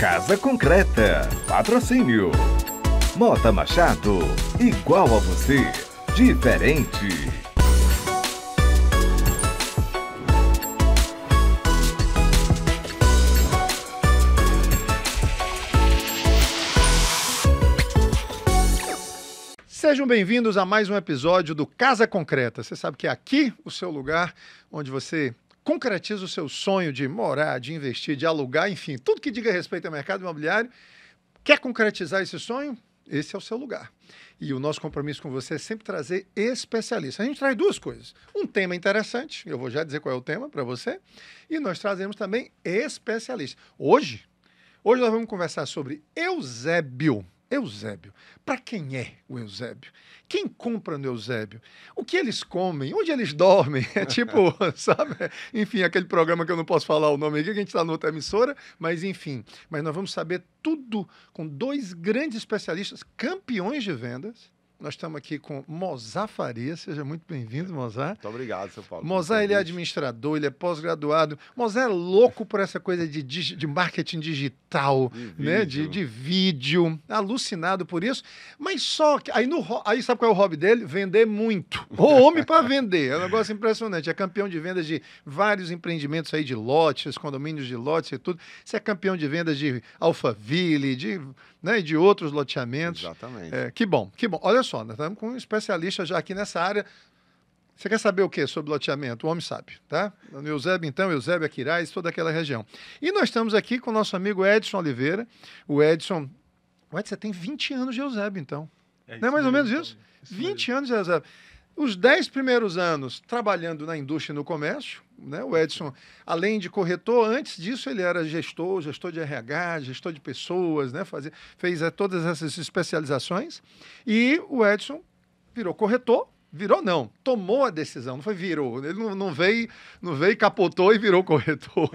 Casa Concreta. Patrocínio. Mota Machado. Igual a você. Diferente. Sejam bem-vindos a mais um episódio do Casa Concreta. Você sabe que é aqui o seu lugar onde você concretiza o seu sonho de morar, de investir, de alugar, enfim, tudo que diga respeito ao mercado imobiliário, quer concretizar esse sonho? Esse é o seu lugar. E o nosso compromisso com você é sempre trazer especialistas. A gente traz duas coisas. Um tema interessante, eu vou já dizer qual é o tema para você, e nós trazemos também especialistas. Hoje, hoje nós vamos conversar sobre Eusébio. Eusébio. Para quem é o Eusébio? Quem compra no Eusébio? O que eles comem? Onde eles dormem? É tipo, sabe? Enfim, aquele programa que eu não posso falar o nome aqui, que a gente está na outra emissora, mas enfim. Mas nós vamos saber tudo com dois grandes especialistas, campeões de vendas, nós estamos aqui com Mozar Faria. Seja muito bem-vindo, Mozar. Muito obrigado, seu Paulo. Mozar, ele é administrador, ele é pós-graduado. Mozar é louco por essa coisa de, de marketing digital, de né? De, de vídeo. Alucinado por isso. Mas só que. Aí, no, aí sabe qual é o hobby dele? Vender muito. O homem para vender. É um negócio impressionante. É campeão de vendas de vários empreendimentos aí de lotes, condomínios de lotes e tudo. Você é campeão de vendas de Alphaville, de né, e de outros loteamentos. Exatamente. É, que bom, que bom. Olha só, nós estamos com um especialista já aqui nessa área. Você quer saber o que sobre loteamento? O homem sabe, tá? No Eusébio, então, Eusébio, Aquiraz, toda aquela região. E nós estamos aqui com o nosso amigo Edson Oliveira. O Edson. O Edson, você tem 20 anos de Eusébio, então. É Não é mais mesmo, ou menos isso? Então. isso 20 mesmo. anos de Eusébio. Os dez primeiros anos trabalhando na indústria e no comércio, né? O Edson, além de corretor, antes disso ele era gestor, gestor de RH, gestor de pessoas, né? Fazia, fez eh, todas essas especializações. E o Edson virou corretor, Virou não, tomou a decisão, não foi virou. Ele não, não veio, não veio, capotou e virou corretor.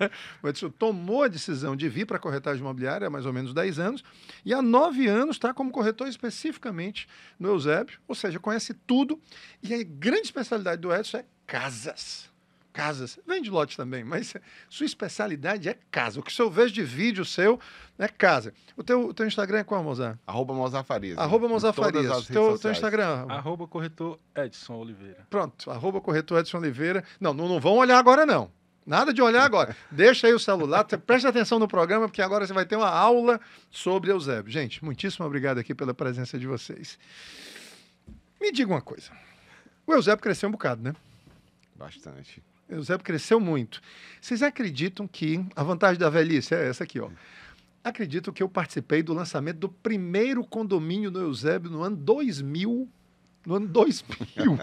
Né? Mas tomou a decisão de vir para a corretagem imobiliária há mais ou menos 10 anos e há 9 anos está como corretor especificamente no Eusébio, ou seja, conhece tudo. E a grande especialidade do Edson é casas casas. Vende lote também, mas sua especialidade é casa. O que eu vejo de vídeo seu é casa. O teu, o teu Instagram é qual, Mozar? Arroba Mozar Arroba né? Mozar O teu, teu, Instagram? Arroba corretor Edson Oliveira. Pronto, arroba corretor Edson Oliveira. Não, não, não vão olhar agora, não. Nada de olhar agora. Deixa aí o celular, presta atenção no programa, porque agora você vai ter uma aula sobre Eusébio. Gente, muitíssimo obrigado aqui pela presença de vocês. Me diga uma coisa. O Eusébio cresceu um bocado, né? Bastante. Eusébio cresceu muito. Vocês acreditam que a vantagem da velhice é essa aqui, ó? Acredito que eu participei do lançamento do primeiro condomínio do Eusébio no ano 2000. No ano 2000.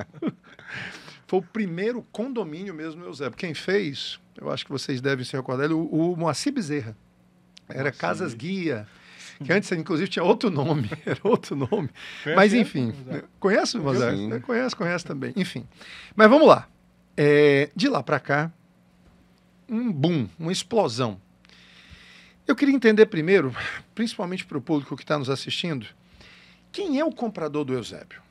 Foi o primeiro condomínio mesmo do Eusébio. Quem fez, eu acho que vocês devem se recordar, o, o Moacir Bezerra. Era Nossa, Casas Guia que antes inclusive tinha outro nome, era outro nome. Conhece Mas enfim, ele? conhece o Mozart? Conhece, conhece também. Enfim. Mas vamos lá. É, de lá para cá, um boom, uma explosão. Eu queria entender primeiro, principalmente para o público que está nos assistindo, quem é o comprador do Eusébio?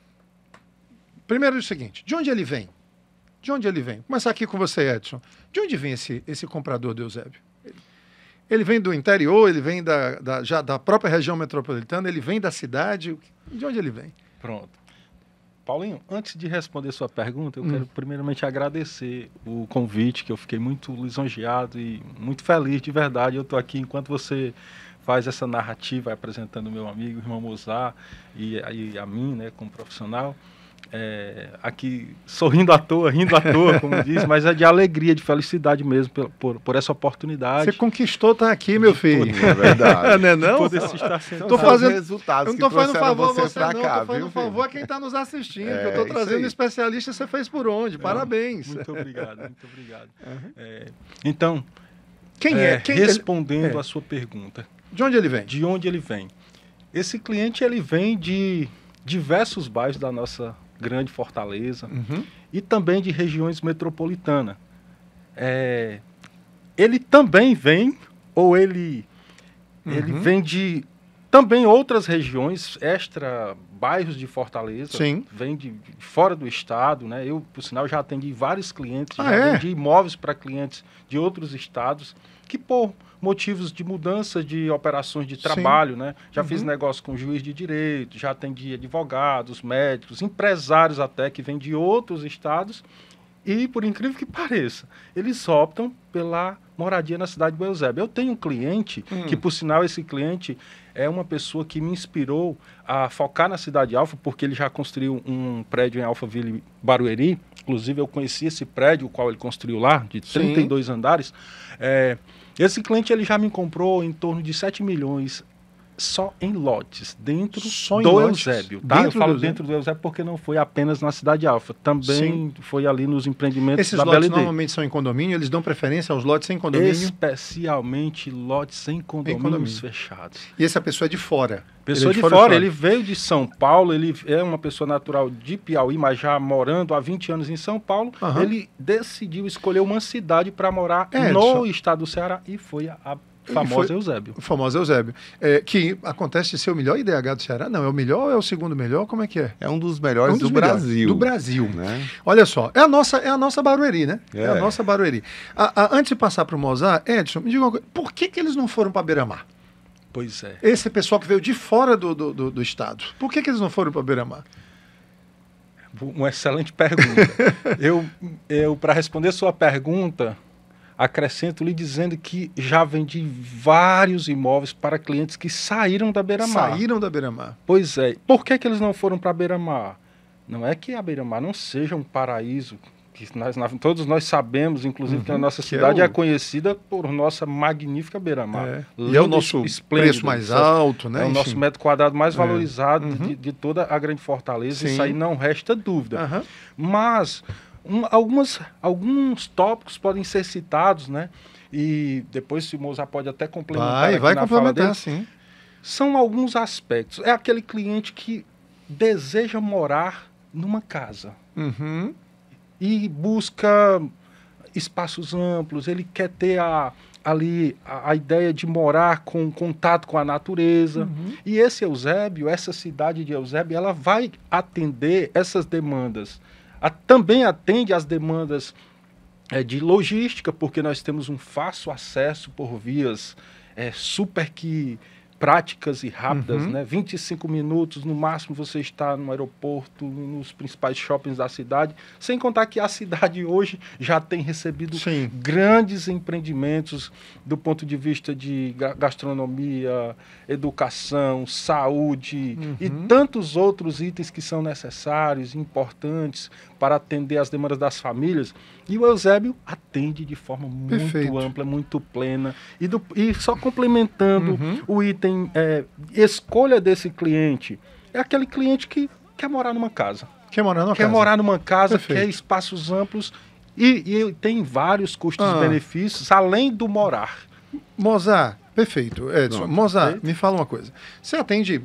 Primeiro é o seguinte, de onde ele vem? De onde ele vem? Vou começar aqui com você, Edson. De onde vem esse, esse comprador do Eusébio? Ele vem do interior, ele vem da, da, já da própria região metropolitana, ele vem da cidade. De onde ele vem? Pronto. Paulinho, antes de responder sua pergunta, eu hum. quero primeiramente agradecer o convite, que eu fiquei muito lisonjeado e muito feliz de verdade. Eu estou aqui enquanto você faz essa narrativa apresentando meu amigo, irmão Mozart e, e a mim, né, como profissional é, aqui sorrindo à toa, rindo à toa, como diz, mas é de alegria, de felicidade mesmo por, por, por essa oportunidade. Você conquistou, tá aqui, meu filho. é verdade. não é não? Poder se estar sendo Tô fazendo resultados. Eu não tô fazendo favor a você, não, cá, tô fazendo viu, favor a quem está nos assistindo. É, eu estou trazendo um especialista, você fez por onde? Parabéns. Muito obrigado, muito obrigado. Uhum. É, então, quem é? é quem é? respondendo é. a sua pergunta. De onde ele vem? De onde ele vem? Esse cliente ele vem de diversos bairros da nossa Grande Fortaleza, uhum. e também de regiões metropolitanas. É, ele também vem, ou ele, uhum. ele vem de também outras regiões, extra bairros de Fortaleza, Sim. vem de, de, fora do estado, né? Eu, por sinal, já atendi vários clientes, ah, já é? vendi imóveis para clientes de outros estados que por motivos de mudança de operações de trabalho, Sim. né? Já uhum. fiz negócio com juiz de direito, já atendi advogados, médicos, empresários até que vêm de outros estados. E, por incrível que pareça, eles optam pela moradia na cidade de Belzebe. Eu tenho um cliente, hum. que por sinal esse cliente é uma pessoa que me inspirou a focar na cidade de Alfa, porque ele já construiu um prédio em Alphaville Barueri, Inclusive, eu conheci esse prédio, o qual ele construiu lá, de 32 Sim. andares. É, esse cliente ele já me comprou em torno de 7 milhões só em lotes, dentro só do lotes, Eusébio. Tá? Dentro Eu falo do dentro do Eusébio porque não foi apenas na Cidade Alfa, também Sim. foi ali nos empreendimentos Esses da lotes BLD. normalmente são em condomínio, eles dão preferência aos lotes sem condomínio? Especialmente lotes em condomínios em condomínio. fechados. E essa pessoa é de fora? Pessoa ele é de, de, fora, fora, ele veio de São Paulo, ele é uma pessoa natural de Piauí, mas já morando há 20 anos em São Paulo, uhum. ele decidiu escolher uma cidade para morar é, no só... estado do Ceará e foi a Famoso foi, Eusébio. Famoso Eusébio. É, que acontece de ser o melhor IDH do Ceará? Não, é o melhor é o segundo melhor? Como é que é? É um dos melhores é um dos do melhores, Brasil. Do Brasil. Né? Olha só, é a nossa, é a nossa Barueri, né? É, é a nossa Barueri. A, a, antes de passar para o Mozart, Edson, me diga uma coisa, por que, que eles não foram para Beira-Mar? Pois é. Esse pessoal que veio de fora do, do, do, do estado, por que, que eles não foram para Beira-Mar? Uma excelente pergunta. eu, eu para responder sua pergunta, acrescento lhe dizendo que já vendi vários imóveis para clientes que saíram da beira-mar. Saíram da beira-mar. Pois é. Por que, que eles não foram para a beira-mar? Não é que a beira-mar não seja um paraíso, que nós, todos nós sabemos, inclusive, uhum, que a uhum. nossa que cidade é, é o... é, conhecida por nossa magnífica beira-mar. É. E é o nosso preço mais alto, né? É o Enfim. nosso metro quadrado mais é. valorizado é. uhum. de, de, toda a grande Fortaleza, Sim. isso aí não resta dúvida. Uhum. Mas um, algumas, alguns tópicos podem ser citados, né? E depois se o Mozart pode até complementar. Vai, vai complementar, sim. São alguns aspectos. É aquele cliente que deseja morar numa casa uhum. e busca espaços amplos, ele quer ter a, ali a, a, ideia de morar com contato com a natureza. Uhum. E esse Eusébio, essa cidade de Eusébio, ela vai atender essas demandas. A, também atende às demandas é, de logística, porque nós temos um fácil acesso por vias é, super que práticas e rápidas, uhum. né? 25 minutos no máximo você está no aeroporto, nos principais shoppings da cidade, sem contar que a cidade hoje já tem recebido Sim. grandes empreendimentos do ponto de vista de gastronomia, educação, saúde uhum. e tantos outros itens que são necessários e importantes para atender as demandas das famílias. E o Eusébio atende de forma muito Perfeito. ampla, muito plena e, do, e só complementando uhum. o item tem é, escolha desse cliente. É aquele cliente que quer morar numa casa. Quer morar numa quer casa. Morar numa casa quer espaços amplos e, e tem vários custos-benefícios, ah. além do morar. Mozart, perfeito. Edson, Mozart, me fala uma coisa. Você atende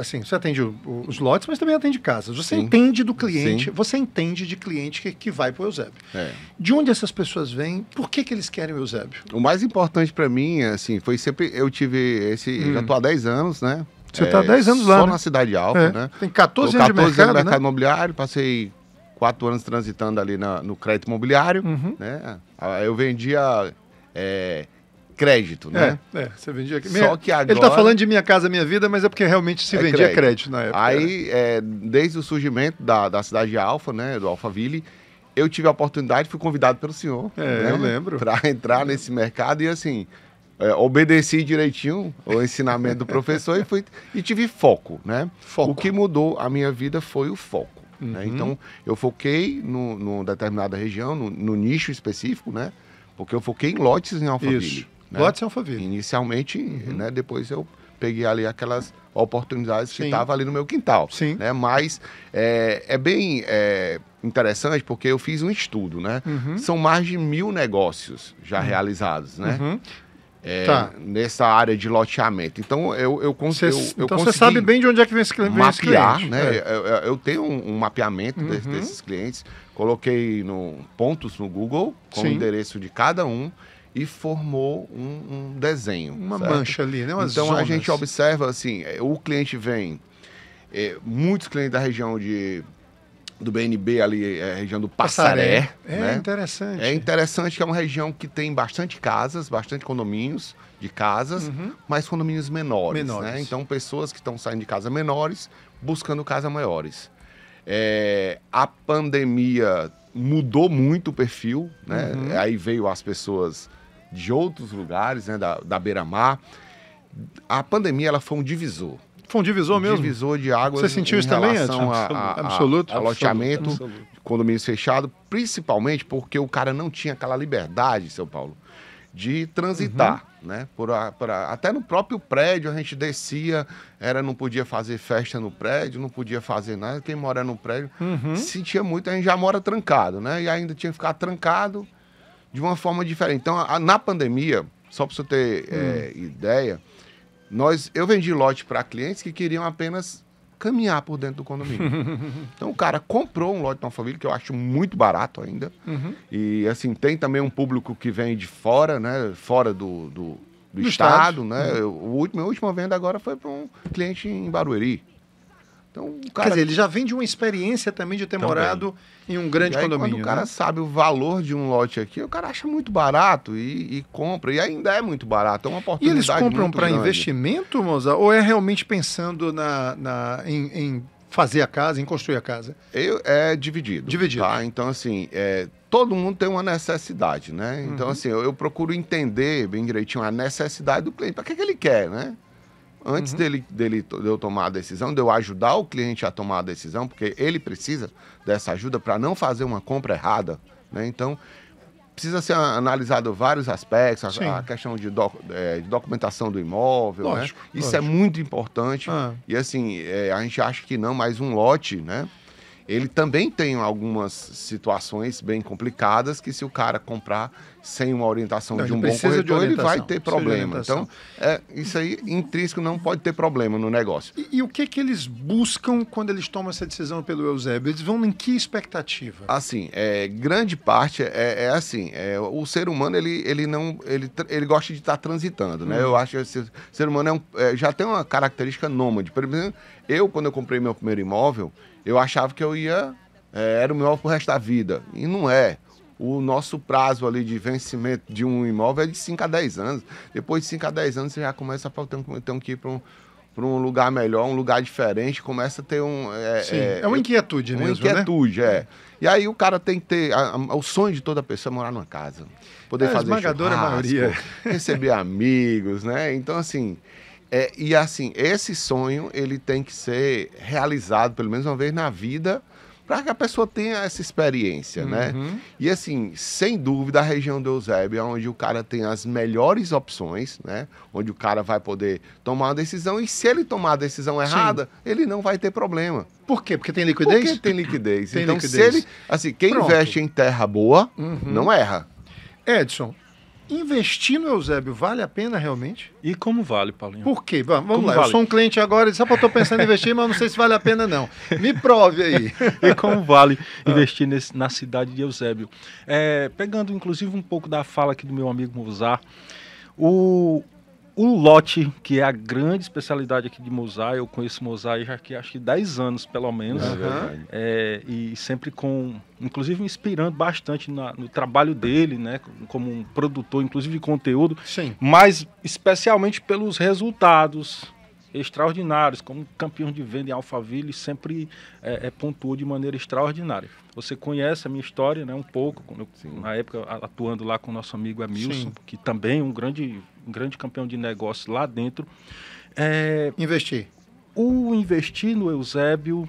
assim, você atende o, o, os lotes, mas também atende casas. Você Sim. entende do cliente, Sim. você entende de cliente que, que vai para o Eusébio. É. De onde essas pessoas vêm? Por que, que eles querem o Eusébio? O mais importante para mim, assim, foi sempre... Eu tive esse... Hum. Eu já estou há 10 anos, né? Você está é, há 10 anos lá, Só né? na Cidade Alta, é. né? Tem 14, 14 anos de mercado, anos no mercado né? imobiliário, passei quatro anos transitando ali na, no crédito imobiliário, uhum. né? Eu vendia é, crédito, né? É, é você vendia crédito. Só que tá agora... Ele está falando de Minha Casa Minha Vida, mas é porque realmente se é vendia crédito. crédito. na época. Aí, né? é, desde o surgimento da, da cidade de Alfa, né, do Alphaville, eu tive a oportunidade, fui convidado pelo senhor. É, né, eu lembro. Para entrar nesse mercado e assim... É, obedeci direitinho o ensinamento do professor e, fui, e tive foco, né? Foco. O que mudou a minha vida foi o foco. Né? Uhum. Né? Então, eu foquei numa determinada região, no, no, nicho específico, né? Porque eu foquei em lotes em Alphaville. Isso. Né? Gosto de Alphaville. Inicialmente, uhum. né? Depois eu peguei ali aquelas oportunidades Sim. que estavam ali no meu quintal. Sim. Né? Mas é, é bem é, interessante porque eu fiz um estudo, né? Uhum. São mais de mil negócios já uhum. realizados, né? Uhum. É, tá. Nessa área de loteamento. Então eu, eu, cons cê, eu, eu então consegui. você sabe bem de onde é que vem esse, vem mapear, esse cliente. Mapear, né? É. Eu, eu, tenho um, um mapeamento uhum. desses clientes. Coloquei no, pontos no Google com Sim. o endereço de cada um e formou um, um desenho. Uma certo? mancha ali, né? Umas então zonas. a gente observa assim, é, o cliente vem, é, muitos clientes da região de do BNB ali, é, região do Passaré. Passaré. Né? É interessante. É interessante que é uma região que tem bastante casas, bastante condomínios de casas, uhum. mas condomínios menores. Né? menores. Né? Então, pessoas que estão saindo de casa menores, buscando casa maiores. É, a pandemia mudou muito o perfil, né? Uhum. Aí veio as pessoas de outros lugares, né, da, da beira-mar. A pandemia ela foi um divisor. Foi um divisor mesmo? Divisor de águas. Você sentiu isso também? antes a, a, a, absoluto. A, loteamento, absoluto. principalmente porque o cara não tinha aquela liberdade, seu Paulo, de transitar, uhum. né? Por, a, por até no próprio prédio a gente descia, era não podia fazer festa no prédio, não podia fazer nada. Quem mora no prédio uhum. sentia muito, a gente já mora trancado, né? E ainda tinha que ficar trancado de uma forma diferente. Então, a, a, na pandemia, só para você ter é, hum. é, ideia, nós, eu vendi lote para clientes que queriam apenas caminhar por dentro do condomínio. então o cara comprou um lote de uma família, que eu acho muito barato ainda. Uhum. E assim, tem também um público que vem de fora, né? Fora do, do, do, estado, estado, né? Uhum. Eu, o último, a última venda agora foi para um cliente em Barueri. Então, cara... Quer dizer, ele já vem de uma experiência também de ter também. morado em um grande aí, condomínio. Quando o né? cara né? sabe o valor de um lote aqui, o cara acha muito barato e, e compra. E ainda é muito barato. É uma oportunidade. E eles compram para investimento, Moza? Ou é realmente pensando na, na em, em fazer a casa, em construir a casa? Eu, é dividido. Dividido. Tá? Então, assim, é, todo mundo tem uma necessidade, né? Então, uhum. assim, eu, eu, procuro entender bem direitinho a necessidade do cliente. Para que, que ele quer, né? Antes uhum. dele, dele de eu tomar a decisão, de eu ajudar o cliente a tomar a decisão, porque ele precisa dessa ajuda para não fazer uma compra errada. Né? Então, precisa ser analisado vários aspectos, a, a questão de, doc, é, de, documentação do imóvel, né? lógico, né? Isso é lógico. é muito importante. Ah. E assim, é, a gente acha que não, mas um lote, né? Ele também tem algumas situações bem complicadas que se o cara comprar, sem uma orientação não, de um bom corretor, ele vai ter problema. Então, é, isso aí intrínseco não pode ter problema no negócio. E, e, o que que eles buscam quando eles tomam essa decisão pelo Eusébio? Eles vão em que expectativa? Assim, é, grande parte é, é assim, é, o ser humano ele, ele não ele, ele gosta de estar transitando, né? Hum. Eu uhum. acho que esse ser humano é um, é, já tem uma característica nômade. Por exemplo, eu quando eu comprei meu primeiro imóvel, eu achava que eu ia é, era o meu alvo pro resto da vida e não é o nosso prazo ali de vencimento de um imóvel é de 5 a 10 anos. Depois de 5 a 10 anos, você já começa a ter, ter que ir para um, para um lugar melhor, um lugar diferente, começa a ter um. É, Sim, é, é uma inquietude, uma mesmo, né? inquietude, né? é. E aí o cara tem que ter. A, a, o sonho de toda pessoa é morar numa casa. Poder é, fazer esmagadora churrasco, maioria. receber amigos, né? Então, assim. É, e assim, esse sonho ele tem que ser realizado pelo menos uma vez na vida para que a pessoa tenha essa experiência, né? uhum. né? E assim, sem dúvida, a região do Eusébio é onde o cara tem as melhores opções, né? Onde o cara vai poder tomar uma decisão e se ele tomar a decisão errada, Sim. ele não vai ter problema. Por quê? Porque tem liquidez? Porque tem liquidez. tem então, liquidez. se ele, assim, quem Pronto. investe em terra boa, uhum. não erra. Edson, investir no Eusébio vale a pena realmente? E como vale, Paulinho? Por quê? Vamos como lá, vale? eu sou um cliente agora porque só estou pensando em investir, mas não sei se vale a pena não. Me prove aí. e como vale ah. investir nesse, na cidade de Eusébio? É, pegando inclusive um pouco da fala aqui do meu amigo Mozart, o, o lote, que é a grande especialidade aqui de Mosai, eu conheço Mosai já que acho que 10 anos pelo menos, uhum. é, e sempre com, inclusive me inspirando bastante na, no trabalho dele, né, como um produtor, inclusive de conteúdo, Sim. mas especialmente pelos resultados extraordinários, como campeão de venda em Alphaville, sempre é, é, pontuou de maneira extraordinária. Você conhece a minha história, né, um pouco, eu, na época atuando lá com o nosso amigo Emilson, Sim. que também é um grande grande campeão de negócio lá dentro. É, investir. O investir no Eusébio,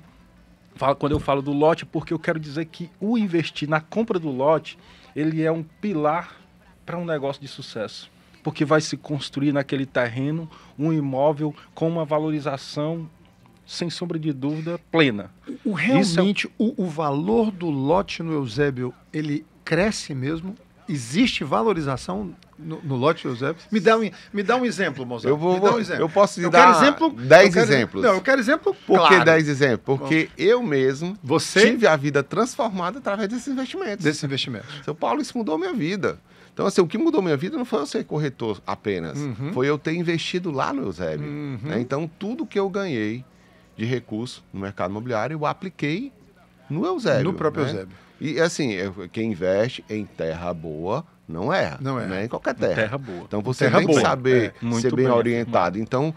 quando eu falo do lote, porque eu quero dizer que o investir na compra do lote, ele é um pilar para um negócio de sucesso. Porque vai se construir naquele terreno um imóvel com uma valorização sem sombra de dúvida, plena. O, é realmente, é... o, o valor do lote no Eusébio, ele cresce mesmo? existe valorização no, no lote José? Me dá um, me dá um exemplo, Mozart. Eu vou, um exemplo. Eu posso te eu dar exemplo, 10 quero, exemplos. Não, eu quero exemplo Por que 10 exemplos? Porque Bom, eu mesmo você... tive a vida transformada através desses investimentos. Desses investimentos. Seu Paulo, isso mudou minha vida. Então, assim, o que mudou minha vida não foi eu ser corretor apenas, uhum. foi eu ter investido lá no Eusébio. Uhum. Né? Então, tudo que eu ganhei de recurso no mercado imobiliário, eu apliquei no Eusébio. No próprio né? Eusébio. E assim, é, quem investe em terra boa não erra. Não erra. Né? Em qualquer terra. terra boa. Então você terra tem boa. que saber é. ser bem, bem orientado. Então,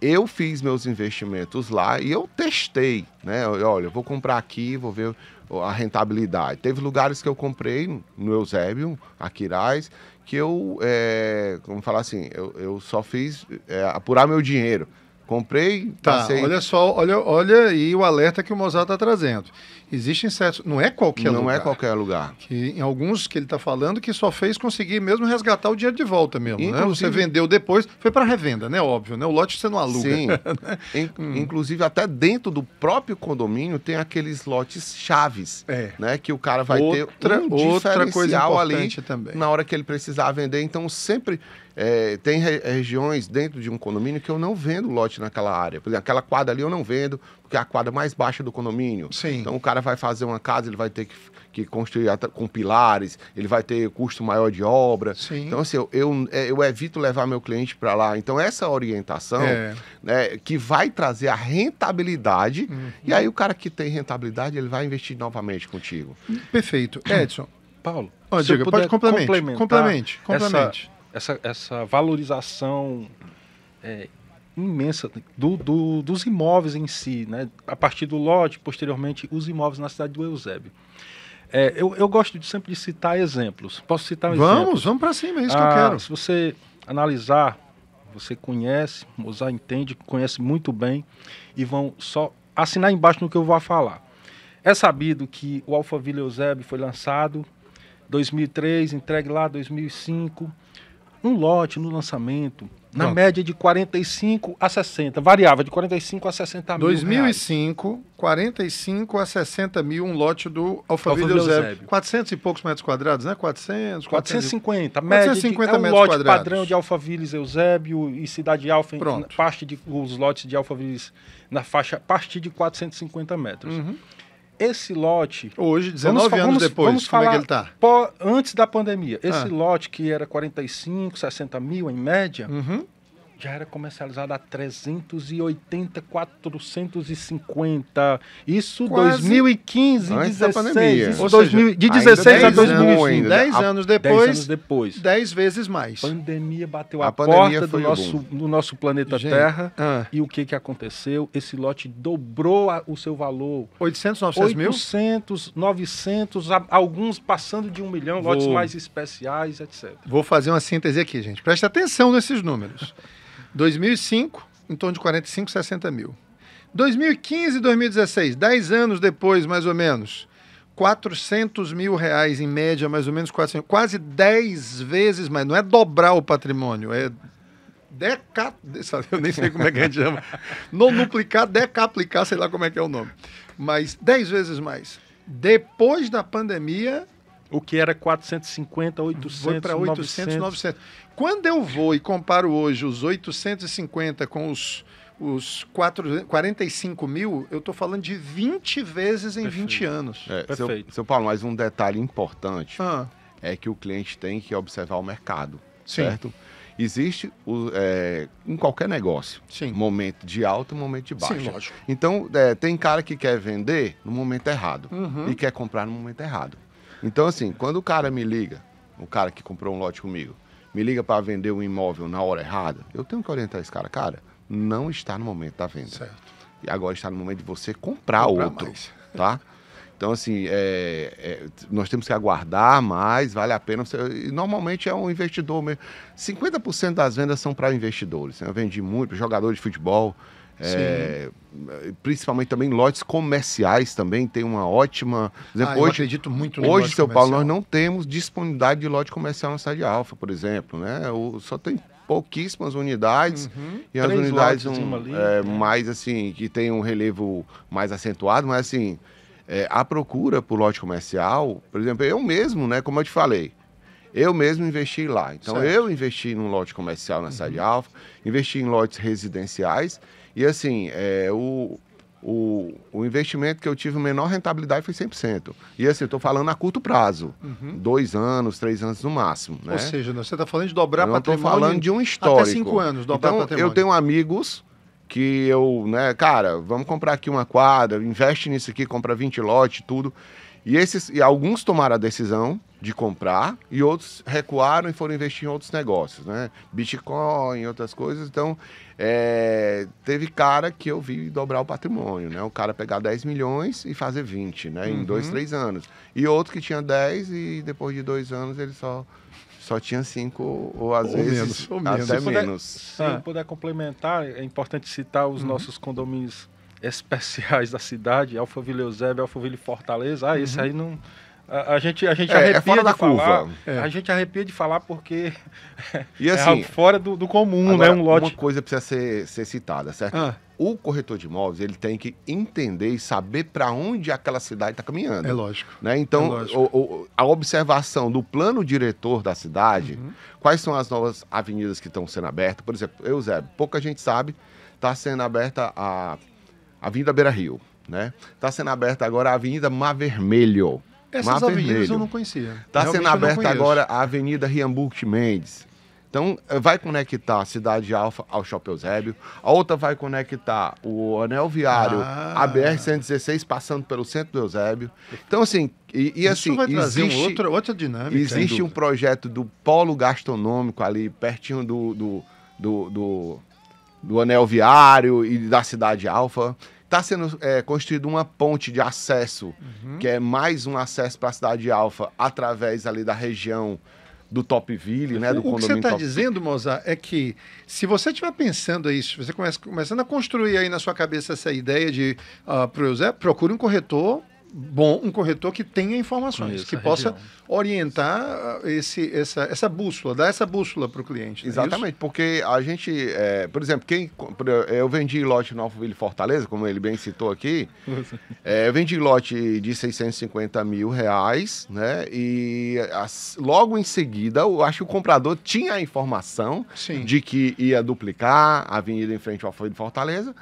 eu fiz meus investimentos lá e eu testei, né? Olha, eu vou comprar aqui, vou ver a rentabilidade. Teve lugares que eu comprei no Eusébio, Aquiraz, que eu, é, como falar assim, eu, eu só fiz é, apurar meu dinheiro. Comprei, tá, passei... Olha só, olha, olha aí o alerta que o Mozart está trazendo. Existe certos não é qualquer não é lugar. Não é qualquer lugar. Que, em alguns que ele está falando que só fez conseguir mesmo resgatar o dinheiro de volta mesmo, né? Você vendeu depois, foi para revenda, né? Óbvio, né? O lote você não aluga. Sim. Né? In, hum. Inclusive até dentro do próprio condomínio tem aqueles lotes chaves, é. né? Que o cara vai outra, ter um outra coisa importante ali também. na hora que ele precisar vender. Então sempre é, tem re regiões dentro de um condomínio que eu não vendo lote naquela área. Por exemplo, aquela quadra ali eu não vendo porque é a quadra mais baixa do condomínio. Sim. Então o cara vai fazer uma casa, ele vai ter que, que construir com pilares, ele vai ter custo maior de obra. Sim. Então, assim, eu, eu, é, eu evito levar meu cliente para lá. Então, essa orientação é. né, que vai trazer a rentabilidade, uhum. e aí o cara que tem rentabilidade, ele vai investir novamente contigo. Perfeito. Hum. Edson. Paulo, oh, se diga, pode complementar, complementar complemente, complemente. Essa, essa, essa valorização é, imensa do, do, dos imóveis em si, né? a partir do lote, posteriormente, os imóveis na cidade do Eusébio. É, eu, eu, gosto de sempre de citar exemplos. Posso citar um Vamos, exemplo? vamos para cima, é isso ah, que eu ah, quero. Se você analisar, você conhece, Mozart entende, conhece muito bem e vão só assinar embaixo no que eu vou falar. É sabido que o Alphaville Eusébio foi lançado 2003, entregue lá 2005. Um lote no lançamento, na média de 45 a 60, variava de 45 a 60 mil. 2005, reais. 45 a 60 mil, um lote do Alphaville Eusébio. 400 e poucos metros quadrados, né? 400, 450, 450 média 450 de, é um metros lote quadrados. padrão de Alphaville Eusébio e Cidade Alfa, parte de os lotes de Alphaville na faixa a partir de 450 metros. Uhum. Esse lote. Hoje, 19 vamos, anos vamos, depois, vamos falar como é que ele está? Antes da pandemia. Esse ah. lote que era 45, 60 mil em média, uhum já era comercializado a 380, 450. Isso Quase 2015, 2016. Isso 2000, de 16 a 2020. 10 anos depois. 10 anos depois. 10 vezes mais. A pandemia bateu a, a pandemia porta do nosso, do nosso planeta Gente, Terra. Ah. E o que, que aconteceu? Esse lote dobrou a, o seu valor. 800, 900 mil? 800, 900, a, alguns passando de um milhão, Vou. lotes mais especiais, etc. Vou fazer uma síntese aqui, gente. Presta atenção nesses números. 2005, em torno de 45, 60 mil. 2015 e 2016, 10 anos depois, mais ou menos, 400 mil reais em média, mais ou menos, 400, quase 10 vezes mais. Não é dobrar o patrimônio, é deca... Eu nem sei como é que a gente chama. Nonuplicar, decaplicar, sei lá como é que é o nome. Mas 10 vezes mais. Depois da pandemia, o que era 450, 800, para 800, 900. 900. Quando eu vou e comparo hoje os 850 com os os 4, 45 mil, eu estou falando de 20 vezes em Perfeito. 20 anos. É, Perfeito. Seu, seu Paulo, mas um detalhe importante ah. é que o cliente tem que observar o mercado, Sim. certo? Existe o, é, em qualquer negócio. Sim. Momento de alta, momento de baixa. Sim, lógico. Então, é, tem cara que quer vender no momento errado uhum. e quer comprar no momento errado. Então, assim, quando o cara me liga, o cara que comprou um lote comigo, me liga para vender um imóvel na hora errada, eu tenho que orientar esse cara. Cara, não está no momento da venda. Certo. E agora está no momento de você comprar, comprar outro, mais. tá? Então, assim, é, é, nós temos que aguardar mais, vale a pena. Você, e normalmente é um investidor mesmo. 50% das vendas são para investidores. Né? Eu vendi muito jogador de futebol, é, principalmente também lotes comerciais também tem uma ótima. exemplo, ah, hoje, acredito muito no Hoje, seu Paulo, nós não temos disponibilidade de lote comercial na cidade de Alfa, por exemplo. Né? O, só tem pouquíssimas unidades uhum. e as Três unidades um, é, né? mais assim que tem um relevo mais acentuado, mas assim é, a procura por lote comercial, por exemplo, eu mesmo, né, como eu te falei, eu mesmo investi lá. Então certo. eu investi num lote comercial na uhum. cidade Alfa, investi em lotes residenciais e assim, é, o, o, o investimento que eu tive menor rentabilidade foi 100%. E assim, eu estou falando a curto prazo. Uhum. Dois anos, três anos no máximo. Né? Ou seja, você está falando de dobrar eu patrimônio. Estou falando de um histórico. Até cinco anos, dobrar então, patrimônio. Eu tenho amigos que eu, né, cara, vamos comprar aqui uma quadra, investe nisso aqui, compra 20 lotes, tudo. E, esses, e alguns tomaram a decisão de comprar e outros recuaram e foram investir em outros negócios, né? Bitcoin, outras coisas. Então, é, teve cara que eu vi dobrar o patrimônio, né? O cara pegar 10 milhões e fazer 20, né? Em uhum. dois, três anos. E outro que tinha 10 e depois de dois anos ele só só tinha cinco, ou às ou vezes menos, ou menos. até se puder, menos. Se ah. puder complementar, é importante citar os uhum. nossos condomínios especiais da cidade, Alphaville Eusébio, Alphaville Fortaleza. Ah, esse uhum. aí não a, a, gente, a gente é, arrepia é fora da de curva. falar. É. A gente arrepia de falar porque e é assim, é fora do, do comum, né, agora, né? Um lote. Uma coisa precisa ser, ser citada, certo? Ah. O corretor de imóveis ele tem que entender e saber para onde aquela cidade está caminhando. É lógico. Né? Então, é lógico. O, o, a observação do plano diretor da cidade, uhum. quais são as novas avenidas que estão sendo abertas. Por exemplo, eu, Zé, pouca gente sabe, está sendo aberta a, a Avenida Beira Rio. Está né? Tá sendo aberta agora a Avenida Mar Vermelho essas Mar avenidas Vermelho. eu não conhecia. Está sendo aberta agora a Avenida Riamburg Mendes. Então, eh, vai conectar a Cidade Alfa ao Shopping Eusébio. A outra vai conectar o anel viário ah. a BR-116 passando pelo centro do Eusébio. Então, assim, e, e assim... Isso vai existe, um outro, outra dinâmica. Existe um projeto do polo gastronômico ali, pertinho do, do, do, do do anel viário e da cidade alfa. Está sendo é, construída uma ponte de acesso, uhum. que é mais um acesso para a cidade Alfa, através ali da região do Topville, né? Do o condomínio que você está dizendo, Mozart, é que se você estiver pensando isso, você começa começando a construir aí na sua cabeça essa ideia de uh, procure um corretor bom, um corretor que tenha informações, que possa região. orientar ah, esse, essa, essa bússola, dar essa bússola para o cliente. Né? Exatamente, é porque a gente, é, por exemplo, quem é, eu vendi lote no Alphaville Fortaleza, como ele bem citou aqui, é, eu vendi lote de 650 mil reais, né? E as, logo em seguida, eu acho que o comprador tinha a informação Sim. de que ia duplicar a avenida em frente ao Alphaville Fortaleza,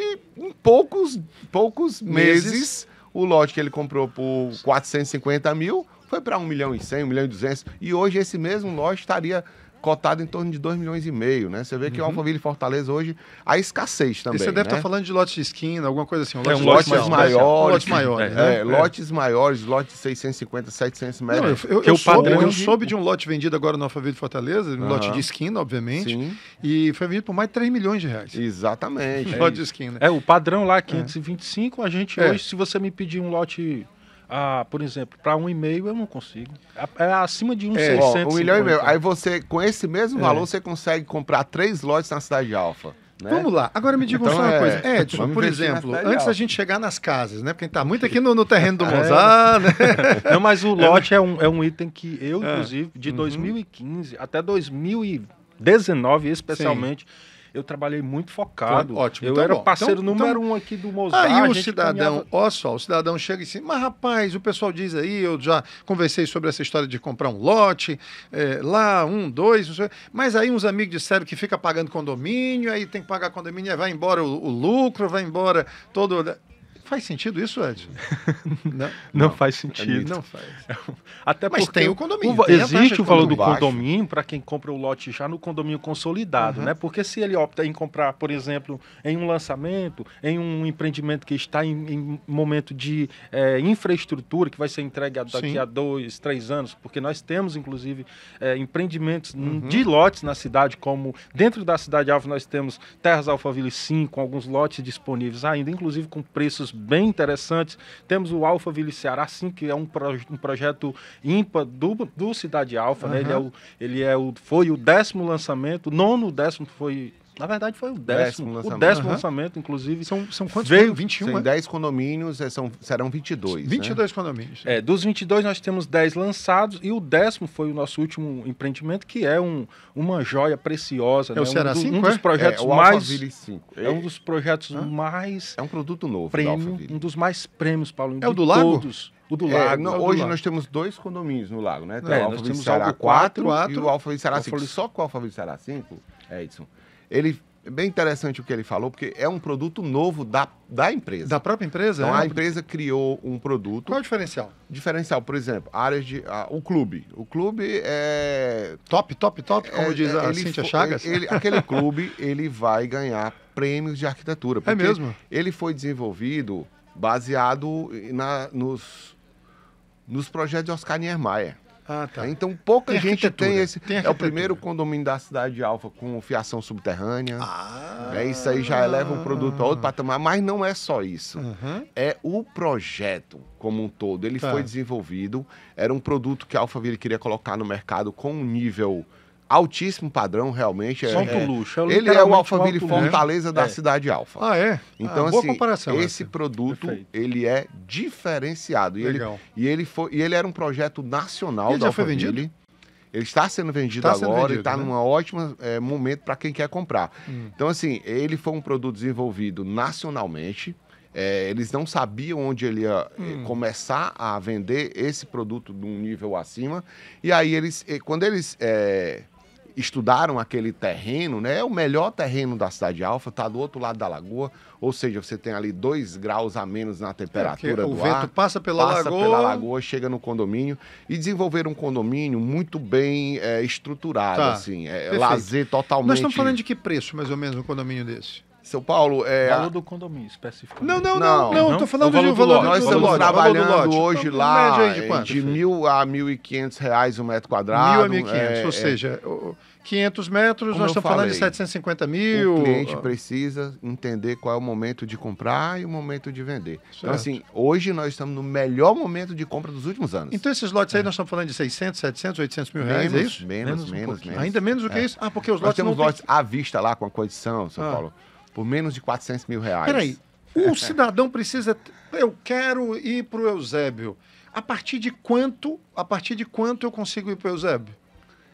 e em poucos, poucos meses, meses o lote que ele comprou por 450 mil foi para 1 milhão e 100, 1 milhão e 200. E hoje esse mesmo lote estaria cotado em torno de 2 milhões e meio, né? Você vê que é uhum. o Alphaville Fortaleza hoje há escassez também. E você deve estar né? tá falando de lote de esquina, alguma coisa assim. Um é, lote, é, um lote lotes maior, maiores. Um maior, é, né? é, lotes maiores, lotes de 650, 700 metros. Não, eu, eu, é eu, soube, eu, soube, de um lote vendido agora no Alphaville Fortaleza, um uhum. lote de esquina, obviamente, Sim. e foi vendido por mais de 3 milhões de reais. Exatamente. lote de esquina. É, o padrão lá, 525, a gente hoje, se você me pedir um lote ah, por exemplo, para um e-mail eu não consigo. É, é acima de um é, 650. Ó, um milhão e meio. Aí você, com esse mesmo é. valor, você consegue comprar três lotes na cidade de Alfa. Né? Vamos lá, agora me diga então, só uma é... coisa. Edson, por exemplo, antes da gente chegar nas casas, né? Porque a tá gente muito aqui no, no terreno do é. Mozart, é. né? Não, mas o é. lote é um, é um item que eu, ah. inclusive, de uhum. 2015 até 2019, especialmente. Sim eu trabalhei muito focado. Ótimo. Eu então, era bom. parceiro então, número então... um aqui do Mozart. Aí o cidadão, caminhava... ó só, o cidadão chega e diz: Mas rapaz, o pessoal diz aí, eu já conversei sobre essa história de comprar um lote, é, lá, um, dois, mas aí uns amigos disseram que fica pagando condomínio, aí tem que pagar condomínio, aí vai embora o, o lucro, vai embora todo. Faz sentido isso, Edson? não, não, não, faz sentido. Não faz. É Até Mas tem o condomínio. O, tem existe o valor do condomínio para quem compra o lote já no condomínio consolidado, né? uhum. né? Porque se ele opta em comprar, por exemplo, em um lançamento, em um empreendimento que está em, em momento de é, infraestrutura, que vai ser entregue daqui Sim. a dois, três anos, porque nós temos, inclusive, é, empreendimentos uhum. de lotes na cidade, como dentro da cidade Alvo nós temos Terras Alphaville 5, alguns lotes disponíveis ainda, inclusive com preços bem interessantes. Temos o Alfa Ceará, sim, que é um, proje um projeto ímpar do, do Cidade Alfa, uhum. né? Ele, é o, ele é o, foi o décimo lançamento, nono décimo foi na verdade, foi o décimo. décimo lançamento. O décimo uhum. lançamento, inclusive. São, são quantos? Veio 21. São 10 é? condomínios, é, são, serão 22. 22 né? condomínios. É, dos 22, nós temos 10 lançados e o décimo foi o nosso último empreendimento, que é um, uma joia preciosa. É né? o Ceará um, do, 5, um dos é? projetos é? É, o mais. 5. É um dos projetos ah. mais. É um produto novo, prêmio, Um dos mais prêmios, Paulo. É o do Lago? Todos. O do Lago. É, não, é o hoje do lago. nós temos dois condomínios no Lago, né? Tem é, o Alphaville Ceará 4, 4 e o Alphaville Ceará 5. Só com o Alfa Vila Ceará 5, Edson, ele é bem interessante o que ele falou, porque é um produto novo da, da empresa. Da própria empresa? Então, é? a empresa criou um produto. Qual é o diferencial? Diferencial, por exemplo, áreas de. Ah, o clube. O clube é. Top, top, top, é, como é, diz a ele, Cíntia Chagas. Ele, ele, aquele clube ele vai ganhar prêmios de arquitetura. É mesmo? Ele foi desenvolvido baseado na, nos, nos projetos de Oscar Niemeyer. Ah, tá. É, então pouca tem gente tem esse. Tem é o primeiro condomínio da cidade alfa com fiação subterrânea. Ah. É, isso aí já eleva o produto a outro patamar, mas não é só isso. Uhum. É o projeto como um todo. Ele tá. foi desenvolvido, era um produto que a Alphaville queria colocar no mercado com um nível altíssimo padrão, realmente. É, Solta é, luxo. É ele é o Alphaville alto, Fortaleza né? da é. Cidade Alfa. Ah, é? Então, ah, assim, esse produto, Perfeito. ele é diferenciado. E Legal. Ele, e, ele foi, e ele era um projeto nacional ele da já Foi vendido? Ele está sendo vendido tá agora sendo vendido, e está né? num ótimo é, momento para quem quer comprar. Hum. Então, assim, ele foi um produto desenvolvido nacionalmente. É, eles não sabiam onde ele ia é, hum. começar a vender esse produto de um nível acima. E aí, eles, quando eles é, estudaram aquele terreno, né? É o melhor terreno da cidade alfa, está do outro lado da lagoa, ou seja, você tem ali dois graus a menos na temperatura é, do o ar. O vento passa pela passa lagoa. pela lagoa, chega no condomínio e desenvolver um condomínio muito bem é, estruturado, tá, assim, é, lazer totalmente. Nós estamos falando de que preço, mais ou menos, um condomínio desse? São Paulo é. O valor do condomínio especificamente. Não, não, não. Não, não falando o de um valor, valor Nós estamos trabalhando hoje lá de, quanto, é, de mil a mil e quinhentos reais o um metro quadrado. Mil a mil e quinhentos, é, ou é. seja. O, 500 metros, Como nós estamos falei, falando de 750 mil. O cliente precisa entender qual é o momento de comprar e o momento de vender. Então, certo. Então, assim, hoje nós estamos no melhor momento de compra dos últimos anos. Então, esses lotes é. aí nós estamos falando de 600, 700, 800 mil reais, é menos, é isso? Menos, menos, um menos, Ainda menos do que é. isso? Ah, porque os nós lotes. Nós temos lotes tem... à vista lá com a condição, São ah. Paulo, por menos de 400 mil reais. Peraí, o cidadão precisa. Eu quero ir para o Eusébio. A partir de quanto? A partir de quanto eu consigo ir para o Eusébio?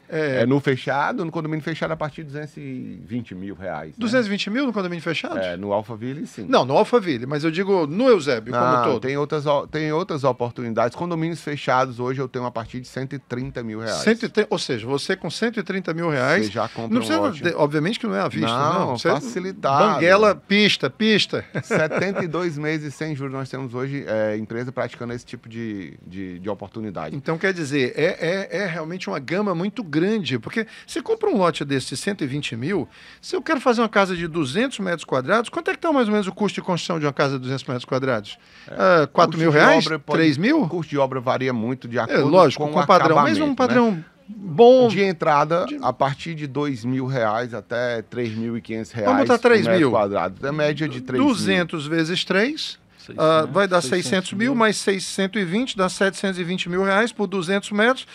É... é. no fechado, no condomínio fechado, a partir de 220 mil reais. Né? 220 mil no condomínio fechado? É, no Alphaville, sim. Não, no Alphaville, mas eu digo no Eusébio Não, como todo. Tem outras, tem outras oportunidades. Condomínios fechados hoje eu tenho a partir de 130 mil reais. 130, ou seja, você com 130 mil reais. Você já compra não precisa, um ótimo. Obviamente que não é à vista, não. não. Facilitar. Banguela, pista, pista. 72 meses sem juros nós temos hoje é, empresa praticando esse tipo de, de, de, oportunidade. Então, quer dizer, é, é, é realmente uma gama muito grande grande, porque você compra um lote desse de 120 mil, se eu quero fazer uma casa de 200 metros quadrados, quanto é que está mais ou menos o custo de construção de uma casa de 200 metros quadrados? É, uh, ah, 4 mil reais? Pode, 3 mil? O custo de obra varia muito de é, acordo é, lógico, com, com o padrão. Mas um né? padrão né? bom... De entrada, de... a partir de 2 mil reais até 3.500 reais. Vamos botar 3 mil. Quadrado, é média de 3 200 mil. vezes 3... 600, uh, vai dar 600, 600 mil, mil, mais 620, dá 720 mil reais por 200 metros.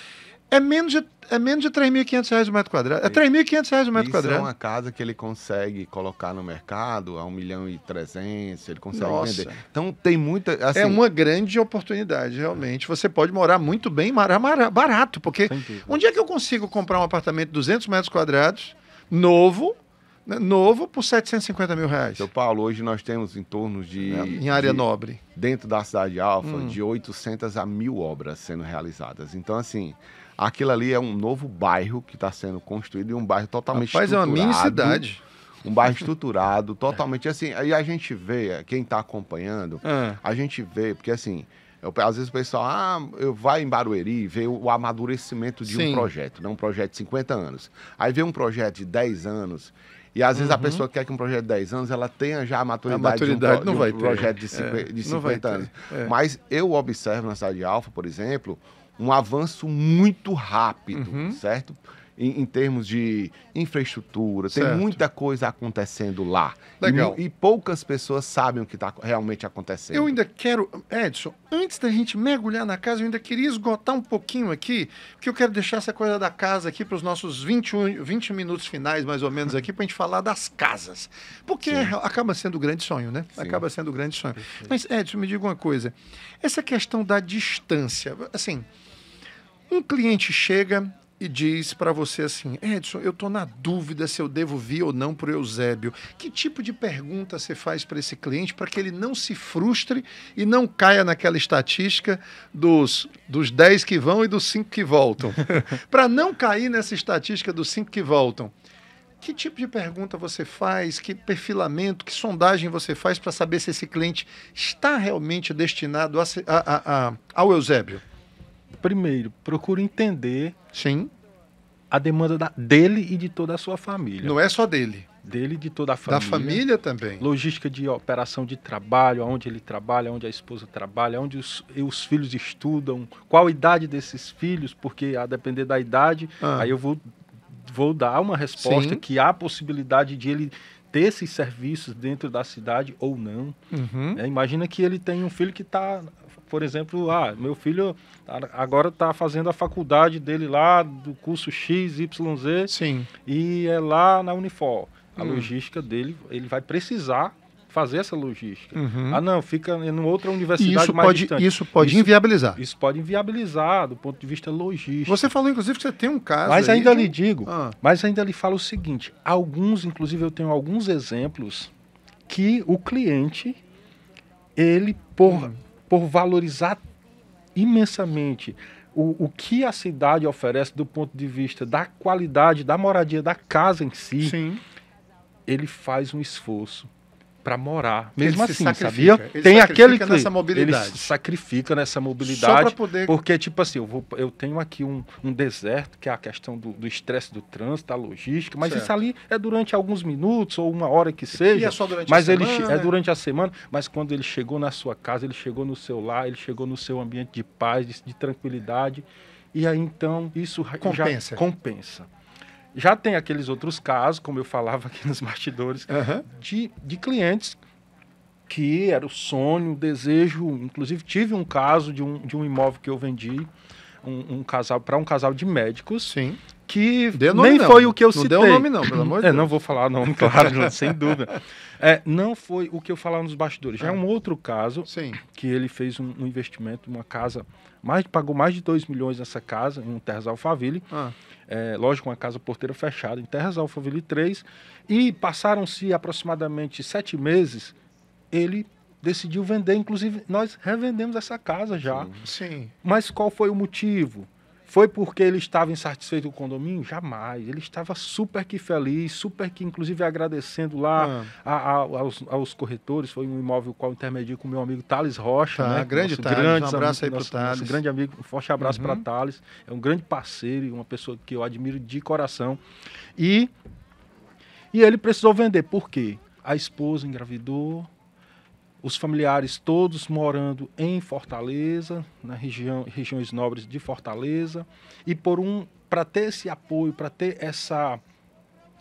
É menos de, é menos de 3.500 reais o metro quadrado. É 3.500 reais o metro Isso é quadrado. é uma casa que ele consegue colocar no mercado a 1 milhão e 300, ele consegue Nossa. vender. Então tem muita... Assim... É uma grande oportunidade, realmente. Você pode morar muito bem, morar barato, porque onde é que eu consigo comprar um apartamento de 200 metros quadrados, novo, né, novo por 750 mil reais. Seu Paulo, hoje nós temos em torno de. É, em área de, nobre. Dentro da cidade de Alfa, hum. de 800 a mil obras sendo realizadas. Então, assim, Aquilo ali é um novo bairro que está sendo construído e um bairro totalmente Rapaz, estruturado. Mas é uma mini cidade. Um bairro estruturado, totalmente assim. Aí a gente vê, quem está acompanhando, é. a gente vê, porque assim, eu, às vezes o pessoal, ah, eu vai em Barueri e vê o, amadurecimento de Sim. um projeto, né? um projeto de 50 anos. Aí vê um projeto de 10 anos. E às vezes uhum. a pessoa quer que um projeto de 10 anos ela tenha já a maturidade, a maturidade de um, não de um vai projeto de 50, é, de 50 anos. É. Mas eu observo na cidade de Alfa, por exemplo, um avanço muito rápido, uhum. certo? Em, em, termos de infraestrutura, certo. tem muita coisa acontecendo lá. Legal. E, e poucas pessoas sabem o que está realmente acontecendo. Eu ainda quero, Edson, antes da gente mergulhar na casa, eu ainda queria esgotar um pouquinho aqui, porque eu quero deixar essa coisa da casa aqui para os nossos 21, 20 minutos finais, mais ou menos, aqui, para a gente falar das casas. Porque é, acaba sendo o um grande sonho, né? Sim. Acaba sendo o um grande sonho. Mas, Edson, me diga uma coisa. Essa questão da distância, assim um cliente chega e diz para você assim: Edson, eu estou na dúvida se eu devo vir ou não para o Eusébio. Que tipo de pergunta você faz para esse cliente para que ele não se frustre e não caia naquela estatística dos, dos 10 que vão e dos 5 que voltam? para não cair nessa estatística dos 5 que voltam. Que tipo de pergunta você faz? Que perfilamento, que sondagem você faz para saber se esse cliente está realmente destinado a, a, a, ao Eusébio? primeiro, procuro entender Sim. a demanda da, dele e de toda a sua família. Não é só dele. Dele e de toda a família. Da família também. Logística de operação de trabalho, onde ele trabalha, onde a esposa trabalha, onde os, os filhos estudam, qual a idade desses filhos, porque a depender da idade, ah. aí eu vou, vou dar uma resposta Sim. que há possibilidade de ele ter esses serviços dentro da cidade ou não. Uhum. É, imagina que ele tem um filho que está por exemplo, ah, meu filho agora está fazendo a faculdade dele lá, do curso XYZ. Sim. E é lá na Unifor. A hum. logística dele, ele vai precisar fazer essa logística. Uhum. Ah, não, fica em outra universidade isso mais pode, distante. Isso pode isso, inviabilizar. Isso pode inviabilizar do ponto de vista logístico. Você falou, inclusive, que você tem um caso. Mas aí, ainda lhe digo, ah. mas ainda lhe falo o seguinte: alguns, inclusive, eu tenho alguns exemplos que o cliente, ele, por. Hum por valorizar imensamente o, o que a cidade oferece do ponto de vista da qualidade da moradia, da casa em si, Sim. ele faz um esforço para morar. Mesmo ele assim, sabia? Ele tem aquele que nessa mobilidade. ele sacrifica nessa mobilidade. Só poder... Porque, tipo assim, eu, vou, eu tenho aqui um, um deserto, que é a questão do estresse do, do, trânsito, a logística, mas certo. isso ali é durante alguns minutos ou uma hora que seja. E é só durante mas a ele semana, É durante a semana, mas quando ele chegou na sua casa, ele chegou no seu lar, ele chegou no seu ambiente de paz, de, de tranquilidade. E aí, então, isso compensa. já compensa. Já tem aqueles outros casos, como eu falava aqui nos bastidores, uhum. de, de clientes que era o sonho, o desejo. Inclusive, tive um caso de um, de um imóvel que eu vendi, um, um casal para um casal de médicos. Sim que nome, nem não. foi o que eu não citei. Não deu nome não, pelo amor de é, Deus. não vou falar o nome, claro, sem dúvida. É, não foi o que eu falava nos bastidores. Já é ah. um outro caso Sim. que ele fez um, um investimento, uma casa, mais, pagou mais de 2 milhões nessa casa, em Terras Alphaville. Ah. É, lógico, uma casa porteira fechada, em Terras Alphaville 3. E passaram-se aproximadamente sete meses, ele decidiu vender. Inclusive, nós revendemos essa casa já. Sim. Sim. Mas qual foi o motivo? Foi porque ele estava insatisfeito com o condomínio? Jamais. Ele estava super que feliz, super que, inclusive, agradecendo lá ah. a, a, aos, aos, corretores. Foi um imóvel qual intermediou com o meu amigo Thales Rocha. Tá, né? grande Thales, grande, um abraço amigo, aí para Thales. grande amigo, um forte abraço uhum. para Thales. É um grande parceiro e uma pessoa que eu admiro de coração. E, e ele precisou vender. Por quê? A esposa engravidou, os familiares todos morando em Fortaleza, na região, regiões nobres de Fortaleza, e por um para ter esse apoio, para ter essa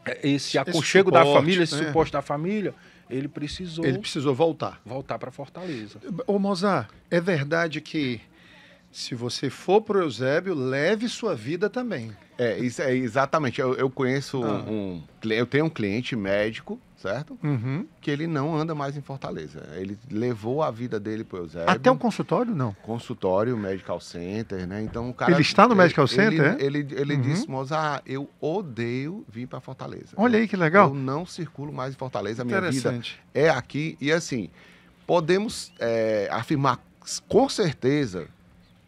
é, esse aconchego esse suporte, da família, esse né? suporte da família, ele precisou Ele precisou voltar. Voltar para Fortaleza. o Mozart, é verdade que se você for para o Eusébio, leve sua vida também. É, isso é exatamente. Eu, eu conheço ah. um, Eu tenho um cliente médico, certo? Uhum. Que ele não anda mais em Fortaleza. Ele levou a vida dele para o Eusébio. Até um consultório, não? Consultório, Medical Center, né? Então o cara. Ele está no ele, Medical Center? Ele, é? ele, ele uhum. disse, Mozart, eu odeio vir para Fortaleza. Olha aí que legal. Eu não circulo mais em Fortaleza. A minha vida é aqui. E assim, podemos é, afirmar com certeza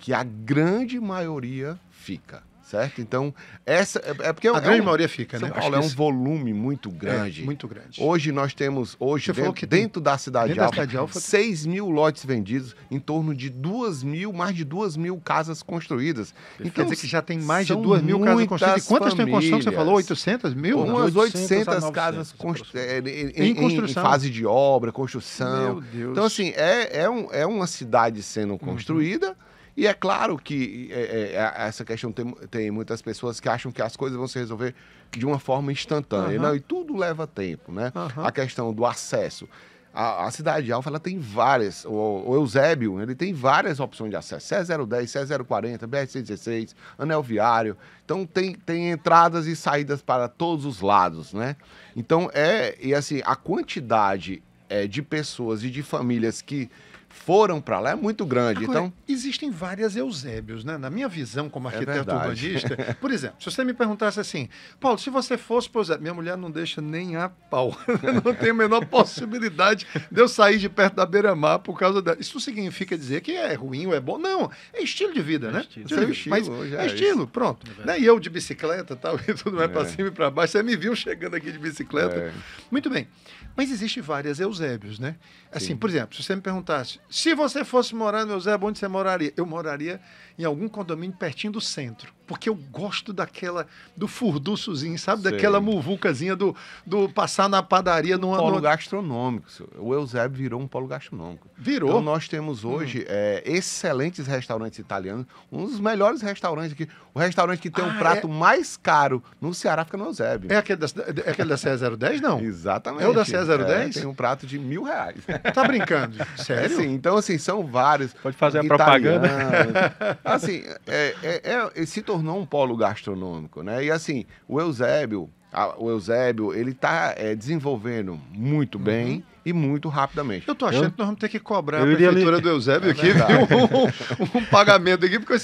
que a grande maioria fica certo? Então, essa é, é porque é a é grande um, maioria fica, São né? Paulo é um volume muito é, grande. É, muito grande. Hoje nós temos, hoje Você dentro, dentro tem... da cidade dentro Alfa, da cidade Alfa 6 mil lotes vendidos, em torno de 2 mil, mais de 2 mil casas construídas. Então, quer dizer que já tem mais de 2 mil casas construídas. E quantas estão em construção? Você falou 800 mil? Umas 800, 800 casas constru... em, em, construção. Em, fase de obra, construção. Meu Deus. Então, assim, é, é, um, é uma cidade sendo uhum. construída. Uhum e é claro que é, é, é, essa questão tem, tem muitas pessoas que acham que as coisas vão se resolver de uma forma instantânea. Uhum. Não, e tudo leva tempo, né? Uhum. A questão do acesso. A, a, cidade de Alfa ela tem várias, o, o, Eusébio ele tem várias opções de acesso, C 010 c 040 BR-116, anel viário, então tem, tem entradas e saídas para todos os lados, né? Então é, e assim, a quantidade é, de pessoas e de famílias que foram para lá é muito grande. Agora, então existem várias Eusébios, né? Na minha visão como é arquiteto é urbanista, por exemplo, se você me perguntasse assim, Paulo, se você fosse para Eusébio, minha mulher não deixa nem a pau, não tem a menor possibilidade de eu sair de perto da beira-mar por causa da. Isso significa dizer que é ruim ou é bom? Não, é estilo de vida, é né? Estilo. Você, é estilo, mas é, é estilo, pronto. É né? E eu de bicicleta, tal, e tudo mais para é. cima e para baixo. Você me viu chegando aqui de bicicleta. Muito bem. Mas existem várias Eusébios, né? Assim, Sim. por exemplo, se você me perguntasse se você fosse morar, no Zé, onde você moraria? Eu moraria em algum condomínio pertinho do centro. Porque eu gosto daquela, do furduçozinho, sabe? Sei. Daquela muvucazinha do, do passar na padaria numa. Polo no... gastronômico. O Eusébio virou um polo gastronômico. Virou. Então nós temos hoje hum. é, excelentes restaurantes italianos, um dos melhores restaurantes aqui. O restaurante que tem o ah, um prato é... mais caro no Ceará fica no Eusébio. É aquele da, é aquele da CE010, não? Exatamente. É o da CE010? É, tem um prato de mil reais. Tá brincando? Sério? É, sim, então, assim, são vários. Pode fazer a Italiano, propaganda. assim, é, é, é, se tornou um polo gastronômico, né? E assim, o Eusébio, a, o Eusébio, ele está é, desenvolvendo muito uhum. bem e muito rapidamente. Eu tô achando eu... que nós vamos ter que cobrar eu a prefeitura do Eusébio é aqui, um, um, um, pagamento aqui, porque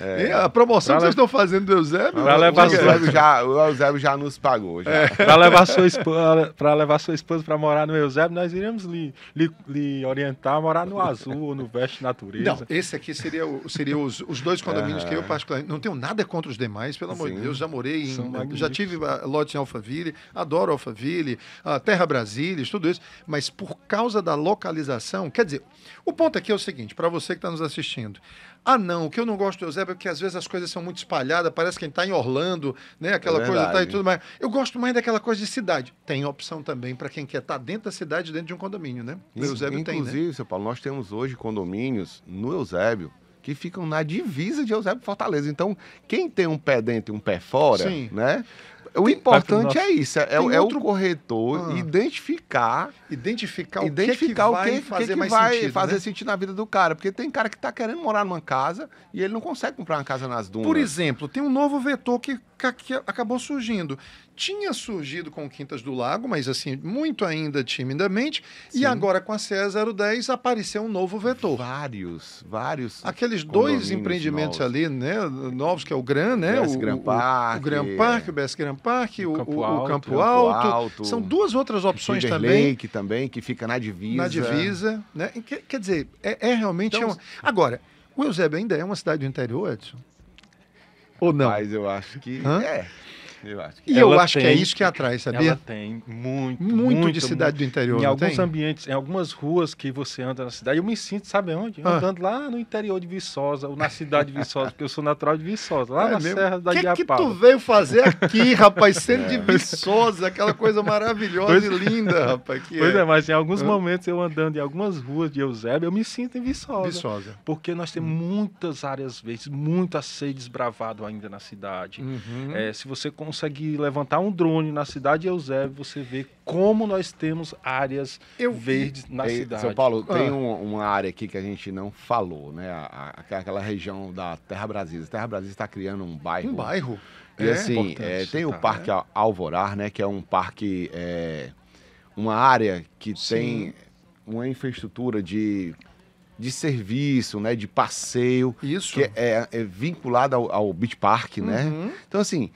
é. a promoção pra que le... vocês estão fazendo do Eusébio. Pra levar... o, Eusébio já, o Eusébio já nos pagou. Já. É. Para levar sua esposa para levar sua esposa para morar no Eusébio, nós iremos lhe, lhe, lhe, orientar a morar no Azul ou no Veste Natureza. Não, esse aqui seria, o, seria os, os dois condomínios é. que eu é. particularmente não tenho nada contra os demais, pelo Sim. amor de Deus, já morei em, já tive ah, lote em Alphaville, adoro Alphaville, ah, Terra Brasília, tudo isso, mas por causa da localização. Quer dizer, o ponto aqui é o seguinte, para você que está nos assistindo. Ah, não, o que eu não gosto do Eusébio é porque às vezes as coisas são muito espalhadas, parece que a gente está em Orlando, né? Aquela é coisa tá e tudo mais. Eu gosto mais daquela coisa de cidade. Tem opção também para quem quer estar tá dentro da cidade, dentro de um condomínio, né? O Eusébio né? Inclusive, tem. Inclusive, né? seu Paulo, nós temos hoje condomínios no Eusébio que ficam na divisa de Eusébio Fortaleza. Então, quem tem um pé dentro e um pé fora, Sim. né? O importante é isso, é, é outro... o corretor ah. identificar, identificar, identificar o que, que, que vai, que, fazer, que vai sentido, né? fazer né? sentido na vida do cara, porque tem cara que está querendo morar numa casa e ele não consegue comprar uma casa nas dunas. Por exemplo, tem um novo vetor que que acabou surgindo. Tinha surgido com Quintas do Lago, mas assim, muito ainda timidamente. Sim. E agora com a CE 010 apareceu um novo vetor. Vários, vários. Aqueles dois empreendimentos novos. ali, né? Novos, que é o Gran, né? O, o Gran é. Park. O, o Gran Park, o BS Gran Park, o, o Campo, Alto, Campo Alto. Alto, São duas outras opções também. Lake também, que fica na divisa. Na divisa, né? Quer, quer dizer, é, é realmente... Então, uma... Agora, o Eusébio ainda é uma cidade do interior, Edson? Ou não? Mas eu acho que Hã? é. Eu acho que, e eu acho tem, que é isso que atrai, sabia? Ela tem muito, muito, muito de cidade muito, do interior. Em alguns tem? ambientes, em algumas ruas que você anda na cidade, eu me sinto, sabe onde? Ah. Andando lá no interior de Viçosa, ou na cidade de Viçosa, porque eu sou natural de Viçosa, lá é na mesmo? Serra da que Iapaba. O que tu veio fazer aqui, rapaz? Sendo é. de Viçosa, aquela coisa maravilhosa pois, e linda, rapaz. pois é. é. mas em alguns ah. momentos eu andando em algumas ruas de Eusébio, eu me sinto em Viçosa. Viçosa. Porque nós temos hum. muitas áreas verdes, muito a ser desbravado ainda na cidade. Uhum. É, se você consegue consegue levantar um drone na cidade de Eusébio, você vê como nós temos áreas Eu... verdes na cidade. São Paulo, ah. tem um, uma área aqui que a gente não falou, né? A, a, aquela região da Terra Brasília. A Terra Brasília está criando um bairro. Um bairro? E é, assim, é, tem o tá, Parque é. Alvorar, né? Que é um parque, é, uma área que Sim. tem uma infraestrutura de de serviço, né, de passeio, Isso. que é, é vinculado ao, ao Beach Park, né? uhum. né? Então assim,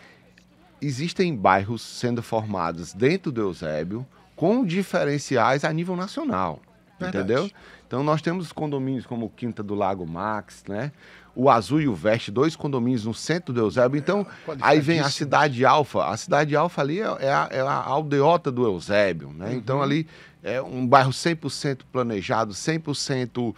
existem bairros sendo formados dentro do Eusébio com diferenciais a nível nacional. Verdade. Entendeu? Então nós temos condomínios como Quinta do Lago Max, né? O Azul e o Veste, dois condomínios no centro do Eusébio. Então, é, aí vem a Cidade Alfa. A Cidade Alfa ali é, é, a, é a aldeota do Eusébio, né? Uhum. Então ali é um bairro 100% planejado, 100%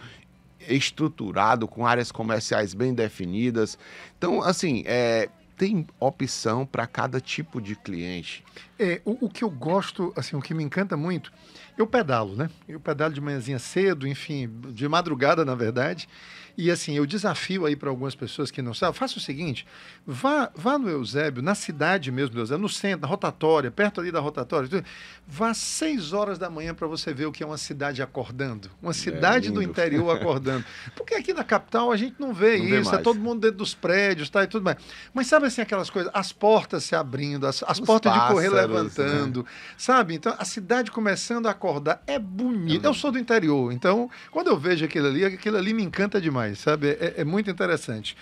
estruturado, com áreas comerciais bem definidas. Então, assim, é, tem opção para cada tipo de cliente. É, o, o, que eu gosto, assim, o que me encanta muito, eu pedalo, né? Eu pedalo de manhãzinha cedo, enfim, de madrugada, na verdade. E assim, eu desafio aí para algumas pessoas que não sabem, faça o seguinte, vá, vá no Eusébio, na cidade mesmo do Eusébio, no centro, na rotatória, perto ali da rotatória, vá às seis horas da manhã para você ver o que é uma cidade acordando, uma é cidade é do interior acordando. Porque aqui na capital a gente não vê não isso, vê é todo mundo dentro dos prédios, tá e tudo mais. Mas sabe assim aquelas coisas, as portas se abrindo, as, as portas pássaros, de correr né? levantando, né? sabe? Então a cidade começando a acordar é bonito. É eu uhum. sou do interior, então quando eu vejo aquilo ali, aquilo ali me encanta demais, sabe? É, é muito interessante.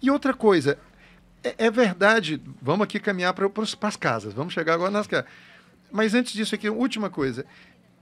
E outra coisa, é, é verdade, vamos aqui caminhar para as casas, vamos chegar agora nas casas. Mas antes disso aqui, última coisa.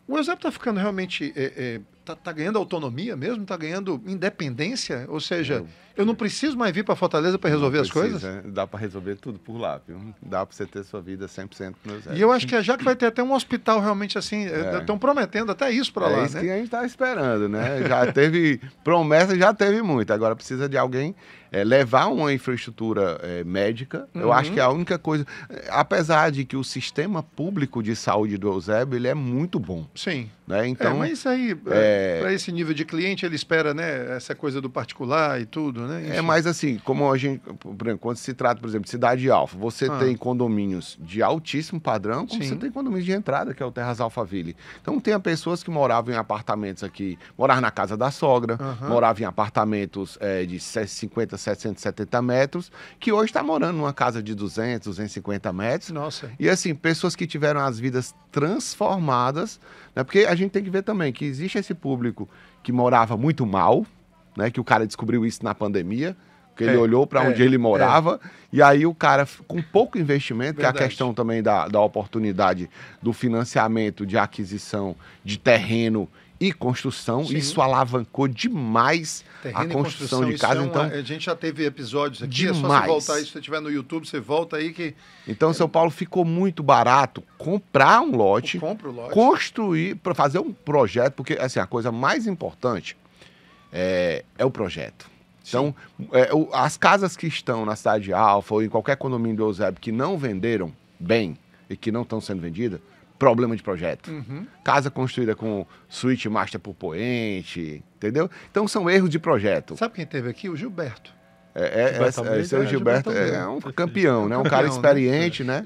O Eusébio está ficando realmente. Está é, é, tá, tá ganhando autonomia mesmo? Está ganhando independência? Ou seja, eu, eu não preciso mais vir para Fortaleza para resolver as precisa, coisas? Né? Dá para resolver tudo por lá, viu? Dá para você ter sua vida 100% no Eusébio. E eu acho que é já que vai ter até um hospital realmente assim. Estão é. é. prometendo até isso para é lá. É isso né? que a gente está esperando, né? Já teve promessa, já teve muito. Agora precisa de alguém é, levar uma infraestrutura é, médica, uhum. eu acho que é a uhum. única coisa. É, apesar de que o sistema público de saúde do Eusébio ele é muito bom. Sim. Né? É, então, é, mas isso aí, é... é para esse nível de cliente, ele espera né, essa coisa do particular e tudo, né? Isso. É mais assim, como a gente, quando se trata, por exemplo, de cidade alfa, você ah. tem condomínios de altíssimo padrão, como Sim. você tem condomínios de entrada, que é o Terras Alphaville. Então, tem pessoas que moravam em apartamentos aqui, moravam na casa da sogra, uhum. moravam em apartamentos é, de 50, 770 metros, que hoje está morando numa casa de 200, 250 metros. Nossa. E assim, pessoas que tiveram as vidas transformadas, né? Porque a gente tem que ver também que existe esse público que morava muito mal, né? Que o cara descobriu isso na pandemia, que é, ele olhou para é, onde ele morava, é. e aí o cara, com pouco investimento, Verdade. que é a questão também da, da oportunidade do financiamento de aquisição de terreno e construção. Sim. Isso alavancou demais Terreno a construção, construção, de casa. É então, uma, então, a gente já teve episódios aqui, demais. é só você voltar aí, se você estiver no YouTube, você volta aí que... Então, São Paulo ficou muito barato comprar um lote, lote. construir, para fazer um projeto, porque assim, a coisa mais importante é, é o projeto. Então, é, o, as casas que estão na cidade de Alfa ou em qualquer condomínio do Eusébio que não venderam bem e que não estão sendo vendidas, problema de projeto. Uhum. Casa construída com suíte master por poente, entendeu? Então são erros de projeto. Sabe quem teve aqui? O Gilberto. É, é, é, é, é Gilberto é, é, seu Gilberto, é um campeão, né? Um cara né? experiente, né?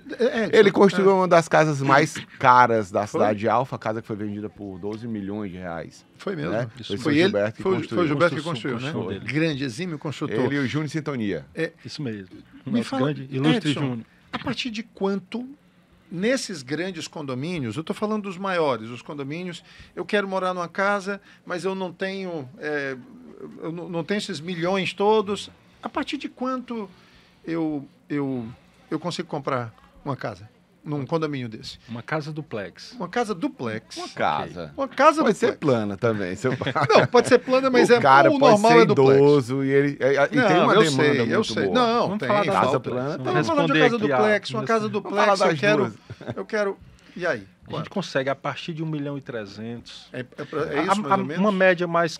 Ele então, construiu uma das casas mais caras da cidade de Alfa, casa que foi vendida por 12 milhões de reais. Foi mesmo. Né? Foi, foi ele, Gilberto foi, foi, o Gilberto que construiu, né? Dele. Grande, exímio construtor. Ele e o Júnior Sintonia. É, isso mesmo. Um Me fala, grande, ilustre Edson, Júnior. A partir de quanto nesses grandes condomínios, eu estou falando dos maiores, os condomínios, eu quero morar numa casa, mas eu não tenho, é, eu não tenho esses milhões todos. A partir de quanto eu, eu, eu consigo comprar uma casa? num condomínio desse. Uma casa duplex. Uma casa duplex. Uma casa. Okay. Uma casa pode duplex. ser plana também. Seu... não, pode ser plana, mas o é cara o normal ser é duplex. idoso e ele é, é, e não, tem uma eu demanda sei, eu sei. Boa. Não, não tem falar da casa duplex. plana. estamos falando de casa duplex, uma casa duplex, eu quero eu quero e aí? A gente consegue a partir de 1 milhão e 300. É, é, é isso, a, a, Uma média mais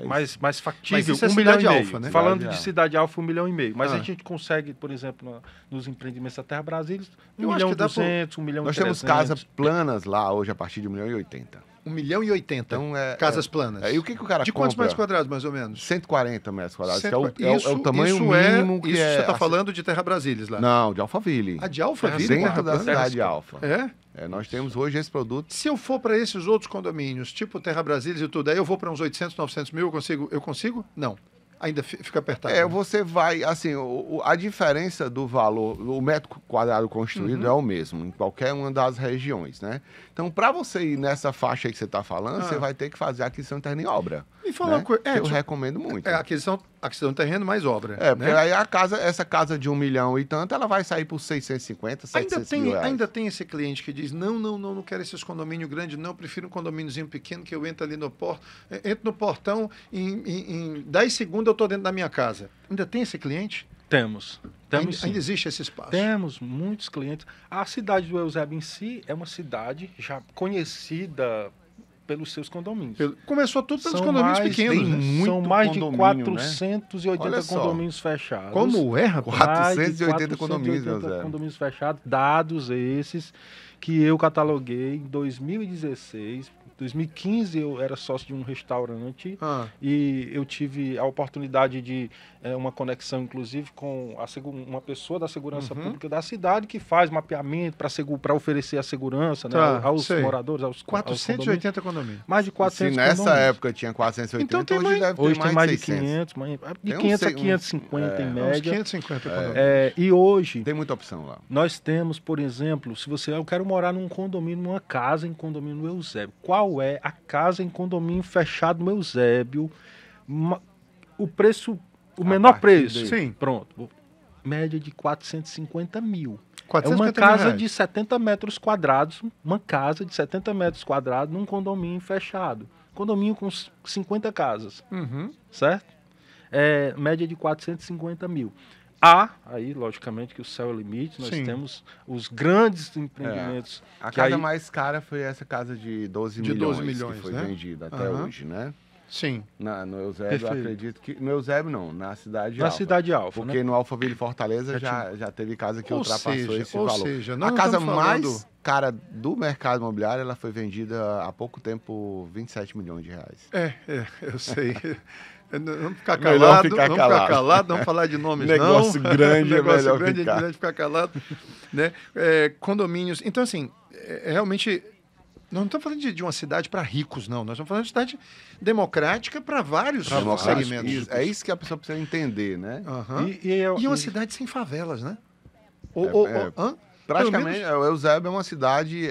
é mais, mais factível, é um é milhão né? de Alfa, né? Falando de cidade alfa, um milhão e meio. Mas ah. a gente consegue, por exemplo, na, nos empreendimentos da Terra Brasília, um Eu milhão e duzentos, um milhão e Nós temos casas planas lá hoje a partir de um milhão e oitenta. 1 milhão e 80 então, é, casas é, planas. É, e o que, que o cara De compra? quantos metros quadrados, mais ou menos? 140 metros quadrados, Cento... que é o, é é isso, é o, tamanho isso mínimo que Isso é você está falando de Terra Brasílis lá? Não, de Alphaville. Ah, de Alphaville? É, dentro da cidade de Alfa. É? É, nós temos hoje esse produto. Se eu for para esses outros condomínios, tipo Terra Brasília e tudo, aí eu vou para uns 800, 900 mil, eu consigo? Eu consigo? Não. Ainda fica apertado. É, né? você vai, assim, o, a diferença do valor, o metro quadrado construído uhum. é o mesmo em qualquer uma das regiões, né? Então, para você ir nessa faixa aí que você está falando, ah. você vai ter que fazer aquisição interna em obra. E falar né? uma coisa. É, eu, eu recomendo muito. É, aquisição aquisição de terreno mais obra. É, né? aí a casa, essa casa de um milhão e tanto, ela vai sair por 650, 700 ainda tem, mil reais. Ainda tem esse cliente que diz, não, não, não, não quero esses condomínios grandes, não, prefiro um condomíniozinho pequeno que eu entro ali no portão, eh, entro no portão em, em, em 10 segundos eu estou dentro da minha casa. Ainda tem esse cliente? Temos. Temos ainda, ainda, existe esse espaço? Temos muitos clientes. A cidade do Eusébio em si é uma cidade já conhecida pelos seus condomínios. Começou tudo pelos são condomínios mais, pequenos. Tem né? muito são mais de 480 né? condomínios fechados. Como é, rapaz? 480, 480 condomínios, 480 condomínios fechados, dados esses que eu cataloguei em 2016 2015 eu era sócio de um restaurante ah. e eu tive a oportunidade de é, uma conexão, inclusive, com a, uma pessoa da segurança uhum. pública da cidade que faz mapeamento para oferecer a segurança né, tá, aos sei. moradores, aos 480 aos condomínios. condomínios. Mais de 400 Se nessa condomínios. época tinha 480, então, tem hoje mais, deve ter mais, tem mais de 600. 500. Mais, de tem 500 um, a 550 é, em média. 550 é, condomínios. É, e hoje... Tem muita opção lá. Nós temos, por exemplo, se você... Eu quero morar num condomínio, numa casa em condomínio Eusébio. Qual qual é a casa em condomínio fechado no Eusébio, o preço, o a menor preço. Dele. Sim. Pronto. Média de 450 mil. 450 é uma casa de 70 metros quadrados, uma casa de 70 metros quadrados num condomínio fechado. Condomínio com 50 casas, uhum. certo? É, média de 450 mil. A, aí, logicamente, que o céu é limite, nós Sim. temos os grandes empreendimentos. É. A casa aí... mais cara foi essa casa de 12 de milhões, 12 milhões que foi né? vendida até uhum. hoje, né? Sim. Na, no Eusébio, Perfeito. eu acredito que. No Eusébio, não, na Cidade na Alfa. Na Cidade Alfa. Porque né? no Alphaville Fortaleza já, já, já teve casa que ou ultrapassou seja, esse ou valor. Seja, não a casa mais cara do mercado imobiliário, ela foi vendida há pouco tempo 27 milhões de reais. É, é eu sei. É, é vamos ficar calado, melhor ficar vamos calado. ficar calado, não falar de nomes Negócio não. Grande é Negócio é melhor grande ficar. é ficar calado. Né? É, condomínios. Então, assim, é, realmente, nós não estamos falando de, de uma cidade para ricos, não. Nós estamos falando de cidade democrática para vários segmentos. Isso, é isso que a pessoa precisa entender, né? Uhum. E, e, eu, e uma e... cidade sem favelas, né? Ou, é, praticamente, o Eusébio é uma cidade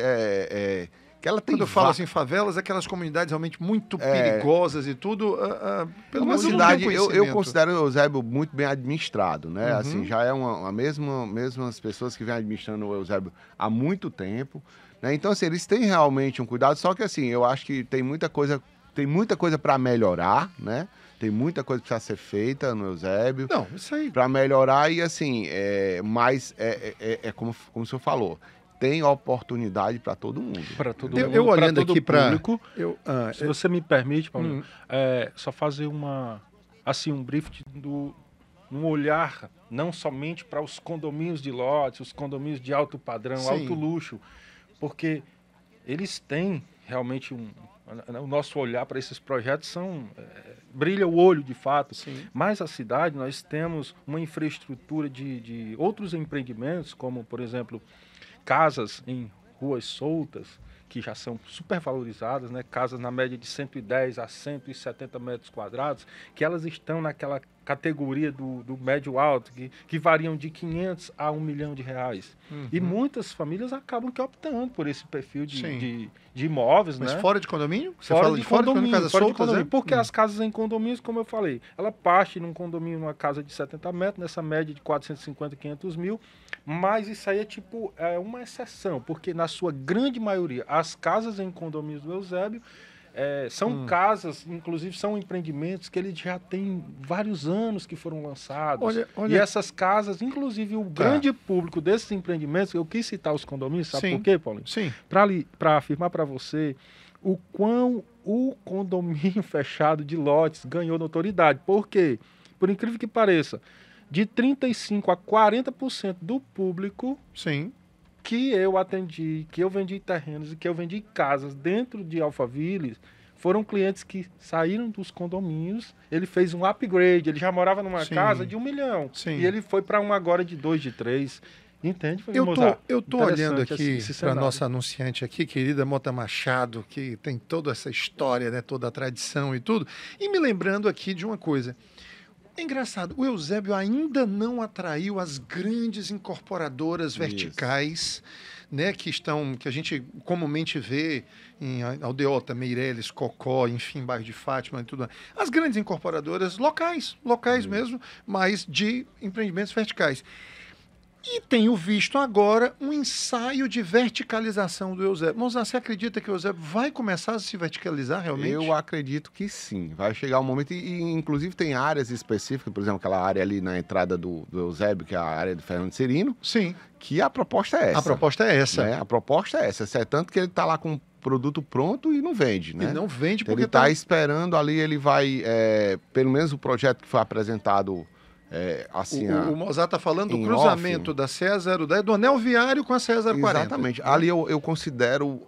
que ela tem Quando eu falo assim, favelas, é aquelas comunidades realmente muito é... perigosas e tudo. Uh, uh, pelo menos cidade, eu, eu, considero o Eusébio muito bem administrado, né? Uhum. Assim, já é uma, a mesma, mesmas pessoas que vêm administrando o Eusébio há muito tempo. Né? Então, assim, eles têm realmente um cuidado, só que assim, eu acho que tem muita coisa, tem muita coisa para melhorar, né? Tem muita coisa que precisa ser feita no Eusébio. Não, isso aí. Para melhorar e assim, é, mas é, é, é, é como, como o senhor falou, tem oportunidade para todo mundo. Para todo eu, mundo. Eu olhando aqui para ah, se eu... você me permite, Paulo, hum. é, só fazer uma assim um brief do um olhar não somente para os condomínios de lotes, os condomínios de alto padrão, Sim. alto luxo, porque eles têm realmente um o nosso olhar para esses projetos são é, brilha o olho de fato Sim. mas a cidade nós temos uma infraestrutura de, de outros empreendimentos como por exemplo casas em ruas soltas, que já são super valorizadas, né? casas na média de 110 a 170 metros quadrados, que elas estão naquela categoria do, do médio alto, que, que variam de 500 a 1 milhão de reais. Uhum. E muitas famílias acabam que optando por esse perfil de, de, de, imóveis, Mas né? fora de condomínio? Você fora fala de, fora condomínio, de condomínio, fora soltas, de condomínio. É? Porque hum. as casas em condomínios, como eu falei, ela parte num condomínio, numa casa de 70 metros, nessa média de 450, 500 mil, mas isso aí é tipo é uma exceção, porque na sua grande maioria, as casas em condomínios do Eusébio, é, são hum. casas, inclusive são empreendimentos que ele já tem vários anos que foram lançados. Olha, olha... E essas casas, inclusive o tá. grande público desses empreendimentos, eu quis citar os condomínios, sabe Sim. por quê, Paulinho? Sim. Para afirmar para você o quão o condomínio fechado de lotes ganhou notoriedade. Por quê? Por incrível que pareça, de 35% a 40% do público Sim que eu atendi, que eu vendi terrenos e que eu vendi casas dentro de Alphaville foram clientes que saíram dos condomínios. Ele fez um upgrade, ele já morava numa Sim. casa de um milhão. Sim. E ele foi para uma agora de dois, de três. Entende? Foi eu tô, eu tô olhando assim, aqui para nossa anunciante aqui, querida Mota Machado, que tem toda essa história, né, toda a tradição e tudo, e me lembrando aqui de uma coisa. É engraçado, o Eusébio ainda não atraiu as grandes incorporadoras verticais, Isso. né, que estão, que a gente comumente vê em Aldeota, Meireles, Cocó, enfim, bairro de Fátima e tudo. As grandes incorporadoras locais, locais Isso. Uhum. mesmo, mas de empreendimentos verticais. E tenho visto agora um ensaio de verticalização do Eusébio. Mozart, você acredita que o Eusébio vai começar a se verticalizar realmente? Eu acredito que sim. Vai chegar um momento, e, inclusive tem áreas específicas, por exemplo, aquela área ali na entrada do, do Eusébio, que é a área do Fernando Serino. Sim. Que a proposta é essa. A proposta é essa. Né? A proposta é essa. É tanto que ele está lá com o produto pronto e não vende, né? E não vende porque. Ele está tá... esperando ali, ele vai. É, pelo menos o projeto que foi apresentado é, assim, o, a... o Mozart está falando do cruzamento off, da César 010 é do anel viário com a César 040 Exatamente. Ali eu, eu considero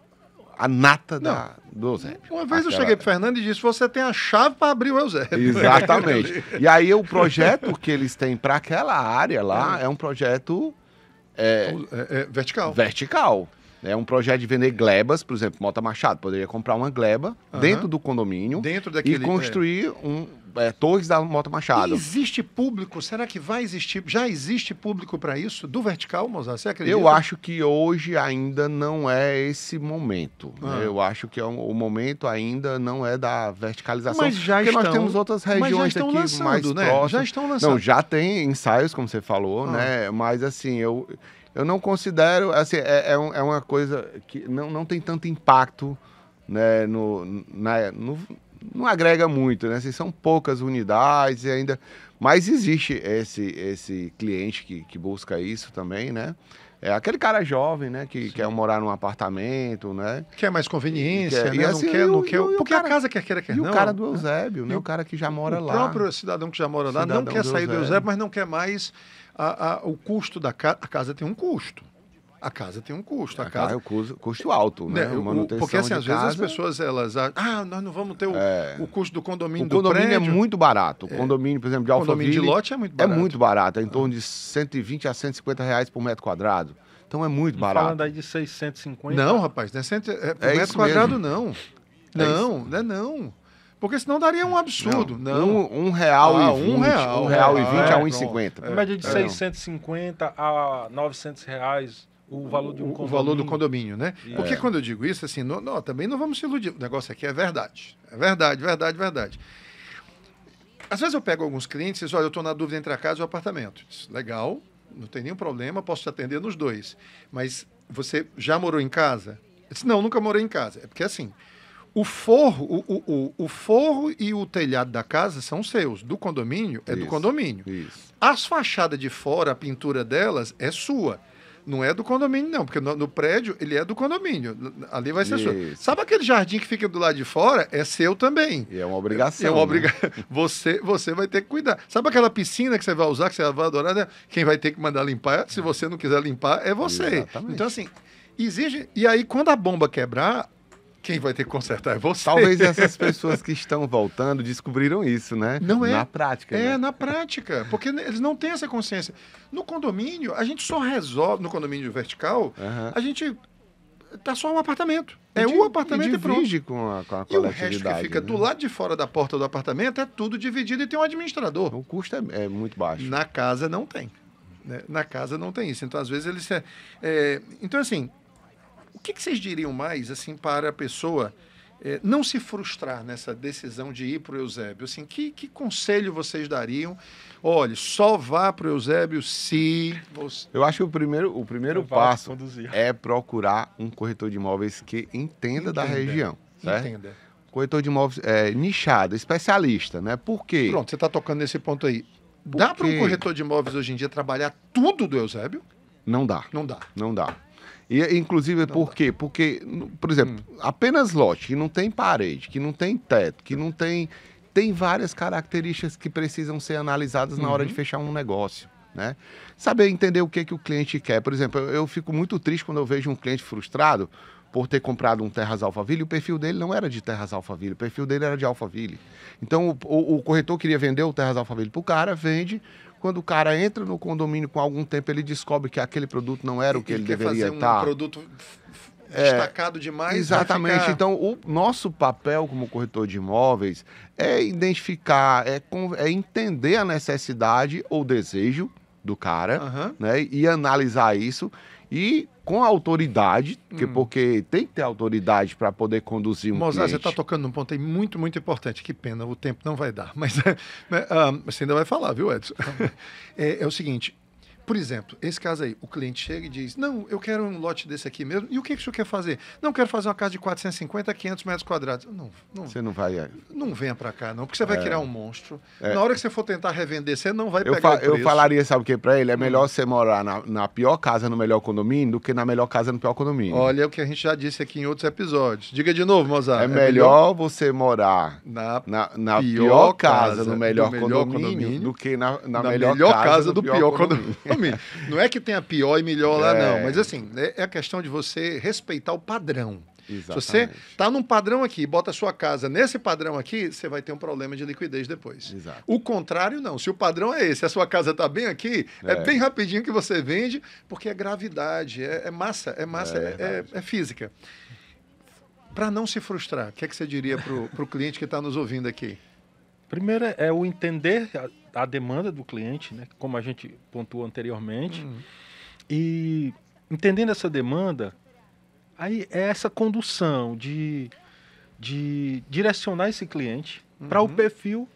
a nata da, do Eusébio. Uma vez Aquela... eu cheguei para Fernando e disse: você tem a chave para abrir o Eusébio. Exatamente. e aí o projeto que eles têm para aquela área lá é, é um projeto. É é, é, é, vertical. Vertical. É um projeto de vender glebas, por exemplo, Mota Machado poderia comprar uma gleba uhum. dentro do condomínio dentro daquele, e construir um, é, Torres da Moto Machado. existe público? Será que vai existir? Já existe público para isso? Do vertical, Mozart? Você acredita? Eu acho que hoje ainda não é esse momento. Né? Ah. Né? Eu acho que é um, o momento ainda não é da verticalização. Mas já porque estão, nós temos outras regiões aqui lançando, mais né? próximas. Já estão lançando. Não, já tem ensaios, como você falou, ah. né? Mas assim, eu, eu não considero. Assim, é, é, é uma coisa que não, não tem tanto impacto né, no, na, no não agrega muito, né? Assim, são poucas unidades e ainda. Mas existe esse, esse cliente que, que busca isso também, né? É aquele cara jovem, né? Que Sim. quer morar num apartamento, né? Quer mais conveniência, quer, né? Assim, não quer, não quer. O, porque o cara, a casa quer queira, quer e não. Né? Né? E o cara do Eusébio, né? O cara que já mora o lá. O próprio cidadão que já mora lá cidadão não quer do sair do Eusébio, mas não quer mais a, a, o custo da casa. A casa tem um custo. A casa tem um custo. A, a casa é o custo, custo alto, né? né? O, porque assim, às casa... vezes as pessoas elas ah, nós não vamos ter o, é... o custo do condomínio. O condomínio do é prédio. é muito barato. O é. condomínio, por exemplo, de Alphaville. condomínio de lote é muito é barato. É muito barato, é em torno de 120 a 150 reais por metro quadrado. Então é muito barato. Falando aí de 650. Não, rapaz, não é, cento, é por é metro quadrado, não. não, não é não. Porque senão daria um absurdo. Não. não. Um, um, real ah, e vinte. Um real, um real, real e vinte é, a um e cinquenta. É, média de é, 650 não. a 900 reais o valor de um condomínio. O valor do condomínio, né? Porque é. quando eu digo isso, assim, não, não, também não vamos se iludir. O negócio aqui é verdade. É verdade, verdade, verdade. Às vezes eu pego alguns clientes e diz, olha, eu estou na dúvida entre a casa e o apartamento. Diz, Legal, não tem nenhum problema, posso te atender nos dois. Mas você já morou em casa? Eu disse, não, nunca morei em casa. É porque assim, o forro, o, o, o, forro e o telhado da casa são seus, do condomínio é isso, do condomínio. Isso. As fachadas de fora, a pintura delas é sua. Não é do condomínio, não, porque no, no prédio ele é do condomínio. Ali vai ser Isso. seu. Sabe aquele jardim que fica do lado de fora? É seu também. E é uma obrigação. É, é uma né? obriga... Né? Você, você vai ter que cuidar. Sabe aquela piscina que você vai usar, que você vai adorar? Né? Quem vai ter que mandar limpar, se é. você não quiser limpar, é você. Exatamente. Então, assim, exige. E aí, quando a bomba quebrar, quem vai ter que consertar é você. Talvez essas pessoas que estão voltando descobriram isso, né? Não é. Na prática. É, né? na prática. Porque eles não têm essa consciência. No condomínio, a gente só resolve. No condomínio vertical, uhum. a gente tá só um apartamento. É o um apartamento e, divide e Com a, com a e o resto que fica né? do lado de fora da porta do apartamento é tudo dividido e tem um administrador. O custo é, é muito baixo. Na casa não tem. Né? Na casa não tem isso. Então, às vezes, eles... É, então, assim, o que, que vocês diriam mais assim para a pessoa é, não se frustrar nessa decisão de ir para o Eusébio? Assim, que, que conselho vocês dariam? Olha, só vá para o Eusébio se você... Eu acho que o primeiro, o primeiro passo é procurar um corretor de imóveis que entenda, entenda. da região. Certo? Entenda. Corretor de imóveis é, nichado, especialista, né? Por quê? Pronto, você está tocando nesse ponto aí. Dá para um corretor de imóveis hoje em dia trabalhar tudo do Eusébio? Não dá. Não dá. Não dá. E, inclusive, por quê? Porque, por exemplo, hum. apenas lote que não tem parede, que não tem teto, que não tem. Tem várias características que precisam ser analisadas uhum. na hora de uhum. fechar um negócio. Né? Saber entender o que, que o cliente quer. Por exemplo, eu, eu fico muito triste quando eu vejo um cliente frustrado por ter comprado um Terras Alphaville, o perfil dele não era de Terras Alphaville, o perfil dele era de Alphaville. Então o, o, o corretor queria vender o Terras Alphaville para o cara, vende, quando o cara entra no condomínio com algum tempo, ele descobre que aquele produto não era o que ele, ele deveria estar. um tá. produto é, destacado demais. Exatamente. Ficar... Então, o nosso papel como corretor de imóveis é identificar, é, é entender a necessidade ou desejo do cara, uhum. né? E analisar isso e com autoridade, hum. porque tem que ter autoridade para poder conduzir um Mozart, você está tocando num ponto aí muito, muito importante. Que pena, o tempo não vai dar. Mas né, ah, você ainda vai falar, viu, Edson? Tá é, é o seguinte, por exemplo, esse caso aí, o cliente chega e diz: Não, eu quero um lote desse aqui mesmo. E o que, que o senhor quer fazer? Não, quero fazer uma casa de 450 500 metros quadrados. Não, não você não vai. É. Não venha para cá, não, porque você vai é. criar um monstro. É. Na hora que você for tentar revender, você não vai eu pegar. Fa eu falaria, sabe o que, para ele? É melhor hum. você morar na, na, pior casa no melhor condomínio do que na melhor casa no pior condomínio. Olha o que a gente já disse aqui em outros episódios. Diga de novo, Mozart. É, é melhor, melhor, você morar na, na, na pior, pior, casa, no melhor, melhor condomínio, condomínio, do que na, na melhor, melhor, casa, do, do pior condomínio. condomínio filme, não é que tenha pior e melhor lá, não. Mas é. assim, é, é a questão de você respeitar o padrão. Exatamente. Se você está num padrão aqui bota a sua casa nesse padrão aqui, você vai ter um problema de liquidez depois. Exato. O contrário, não. Se o padrão é esse, a sua casa está bem aqui, é. é. bem rapidinho que você vende, porque é gravidade, é, é massa, é massa, é, é, é física. Para não se frustrar, o que, é que você diria para o cliente que está nos ouvindo aqui? Primeiro é o entender a demanda do cliente, né, como a gente pontuou anteriormente, uhum. e entendendo essa demanda, aí é essa condução de, de direcionar esse cliente uhum. para o perfil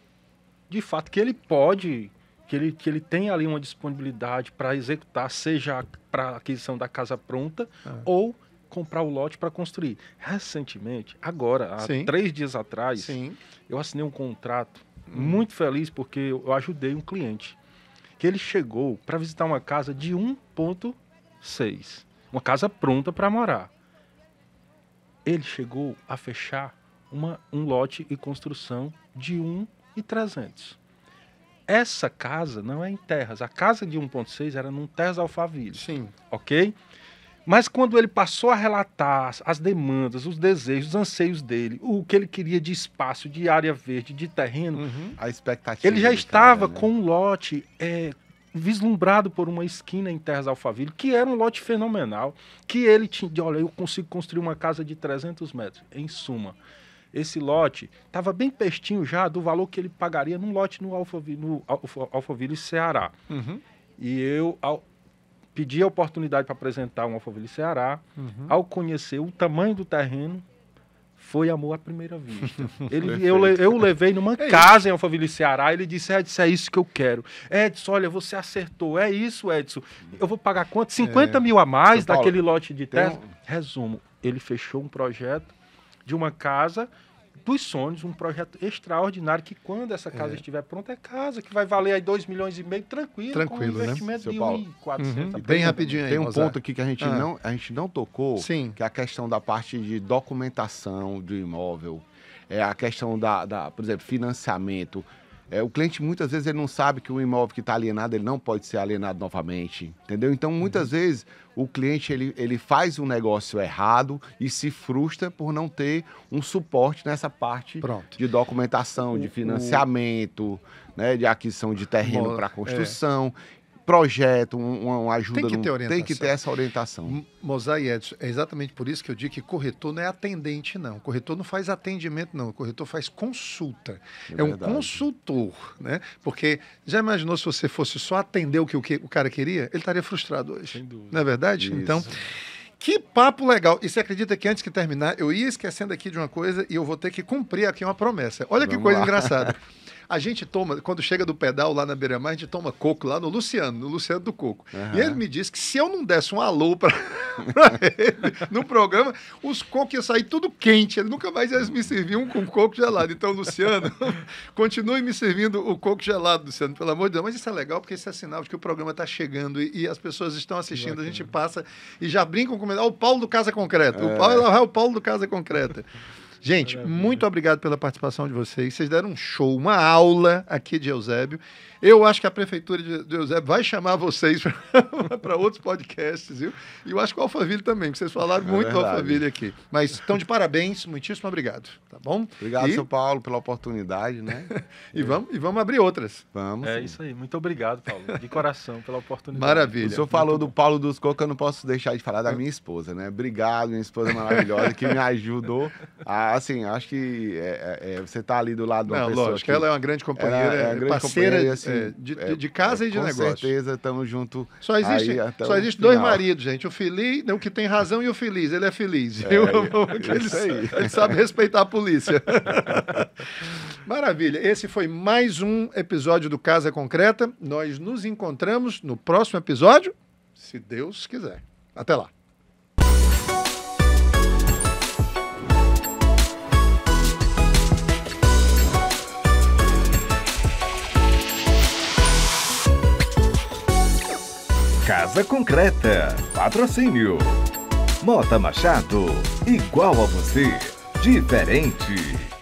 de fato que ele pode que ele, que ele tem ali uma disponibilidade para executar, seja para aquisição da casa pronta é. ou comprar o lote para construir. Recentemente, agora, há Sim. três dias atrás, Sim. eu assinei um contrato muito feliz porque eu ajudei um cliente. Que ele chegou para visitar uma casa de 1,6. Uma casa pronta para morar. Ele chegou a fechar uma, um lote e construção de 1,300. Essa casa não é em terras. A casa de 1,6 era num terras alfaville. Sim. Ok? Mas quando ele passou a relatar as demandas, os desejos, os anseios dele, o que ele queria de espaço, de área verde, de terreno, uhum. a expectativa. Ele já estava cara, né? com um lote é, vislumbrado por uma esquina em Terras Alfaville, que era um lote fenomenal, que ele tinha, de, olha, eu consigo construir uma casa de 300 metros, em suma. Esse lote estava bem pertinho já do valor que ele pagaria num lote no Alfaville, no Alfaville Ceará. Uhum. E eu, pedi a oportunidade para apresentar um Alphaville Ceará. Uhum. Ao conhecer o tamanho do terreno, foi amor à primeira vista. Ele, eu, eu o levei numa é casa em em Alphaville Ceará. Ele disse: é, Edson, é isso que eu quero. Edson, olha, você acertou. É isso, Edson. Eu vou pagar quanto? 50 é. mil a mais Paulo, daquele lote de terra. Um... Resumo: ele fechou um projeto de uma casa dos sonhos, um projeto extraordinário que quando essa casa é. estiver pronta, é casa que vai valer aí 2 milhões e meio tranquilo, tranquilo com né, um investimento né? de 1.400. Uhum. Bem rapidinho aí, Tem um Mozart. ponto aqui que a gente, ah. não, a gente não tocou, Sim. que é a questão da parte de documentação do imóvel, é a questão da, da por exemplo, financiamento. É, o cliente muitas vezes ele não sabe que o imóvel que está alienado ele não pode ser alienado novamente, entendeu? Então muitas uhum. vezes o cliente ele, ele faz um negócio errado e se frustra por não ter um suporte nessa parte Pronto. de documentação, o, de financiamento, o... né, de aquisição de terreno para construção. É projeto, uma, ajuda. Tem que ter orientação. Tem que ter essa orientação. Mosai Edson, é exatamente por isso que eu digo que corretor não é atendente, não. Corretor não faz atendimento, não. corretor faz consulta. É, é um consultor, né? Porque já imaginou se você fosse só atender o que o, que o cara queria? Ele estaria frustrado hoje. Sem dúvida. Não é verdade? Isso. Então. Que papo legal! E você acredita que antes que terminar, eu ia esquecendo aqui de uma coisa e eu vou ter que cumprir aqui uma promessa. Olha Vamos que coisa lá. engraçada. A gente toma, quando chega do pedal lá na Beira-Mar, a gente toma coco lá no Luciano, no Luciano do Coco. Uhum. E ele me disse que se eu não desse um alô para ele no programa, os cocos iam sair tudo quente. Ele nunca mais ia me servir um com coco gelado. Então, Luciano, continue me servindo o coco gelado, Luciano, pelo amor de Deus. Mas isso é legal porque isso é sinal de que o programa está chegando e, e, as pessoas estão assistindo. A gente passa e já brincam com o. Ah, o Paulo do Casa Concreta. É. O Paulo é o Paulo do Casa Concreta. Gente, Maravilha. muito obrigado pela participação de vocês. Vocês deram um show, uma aula aqui de Eusébio. Eu acho que a prefeitura de Eusébio vai chamar vocês para outros podcasts, viu? E eu acho que o Alphaville também, que vocês falaram é muito verdade. do Alphaville aqui. Mas estão de parabéns, muitíssimo obrigado, tá bom? Obrigado, e... seu Paulo, pela oportunidade, né? e, é. vamos, e vamos abrir outras. Vamos. É sim. isso aí. Muito obrigado, Paulo, de coração pela oportunidade. Maravilha. O senhor falou do Paulo dos Coca, eu não posso deixar de falar da minha esposa, né? Obrigado, minha esposa maravilhosa, que me ajudou a assim, acho que é, é, é, você tá ali do lado da pessoa. Lógico, que ela é uma grande companheira, é, é uma grande parceira assim, de, é, de, casa e de negócio. Com certeza, estamos junto. Só existe, aí, só existe dois maridos, gente. O feliz, o que tem razão e o feliz. Ele é feliz. Eu, ele, ele sabe respeitar a polícia. Maravilha. Esse foi mais um episódio do Casa Concreta. Nós nos encontramos no próximo episódio, se Deus quiser. Até lá. Casa Concreta. Patrocínio. Mota Machado. Igual a você. Diferente.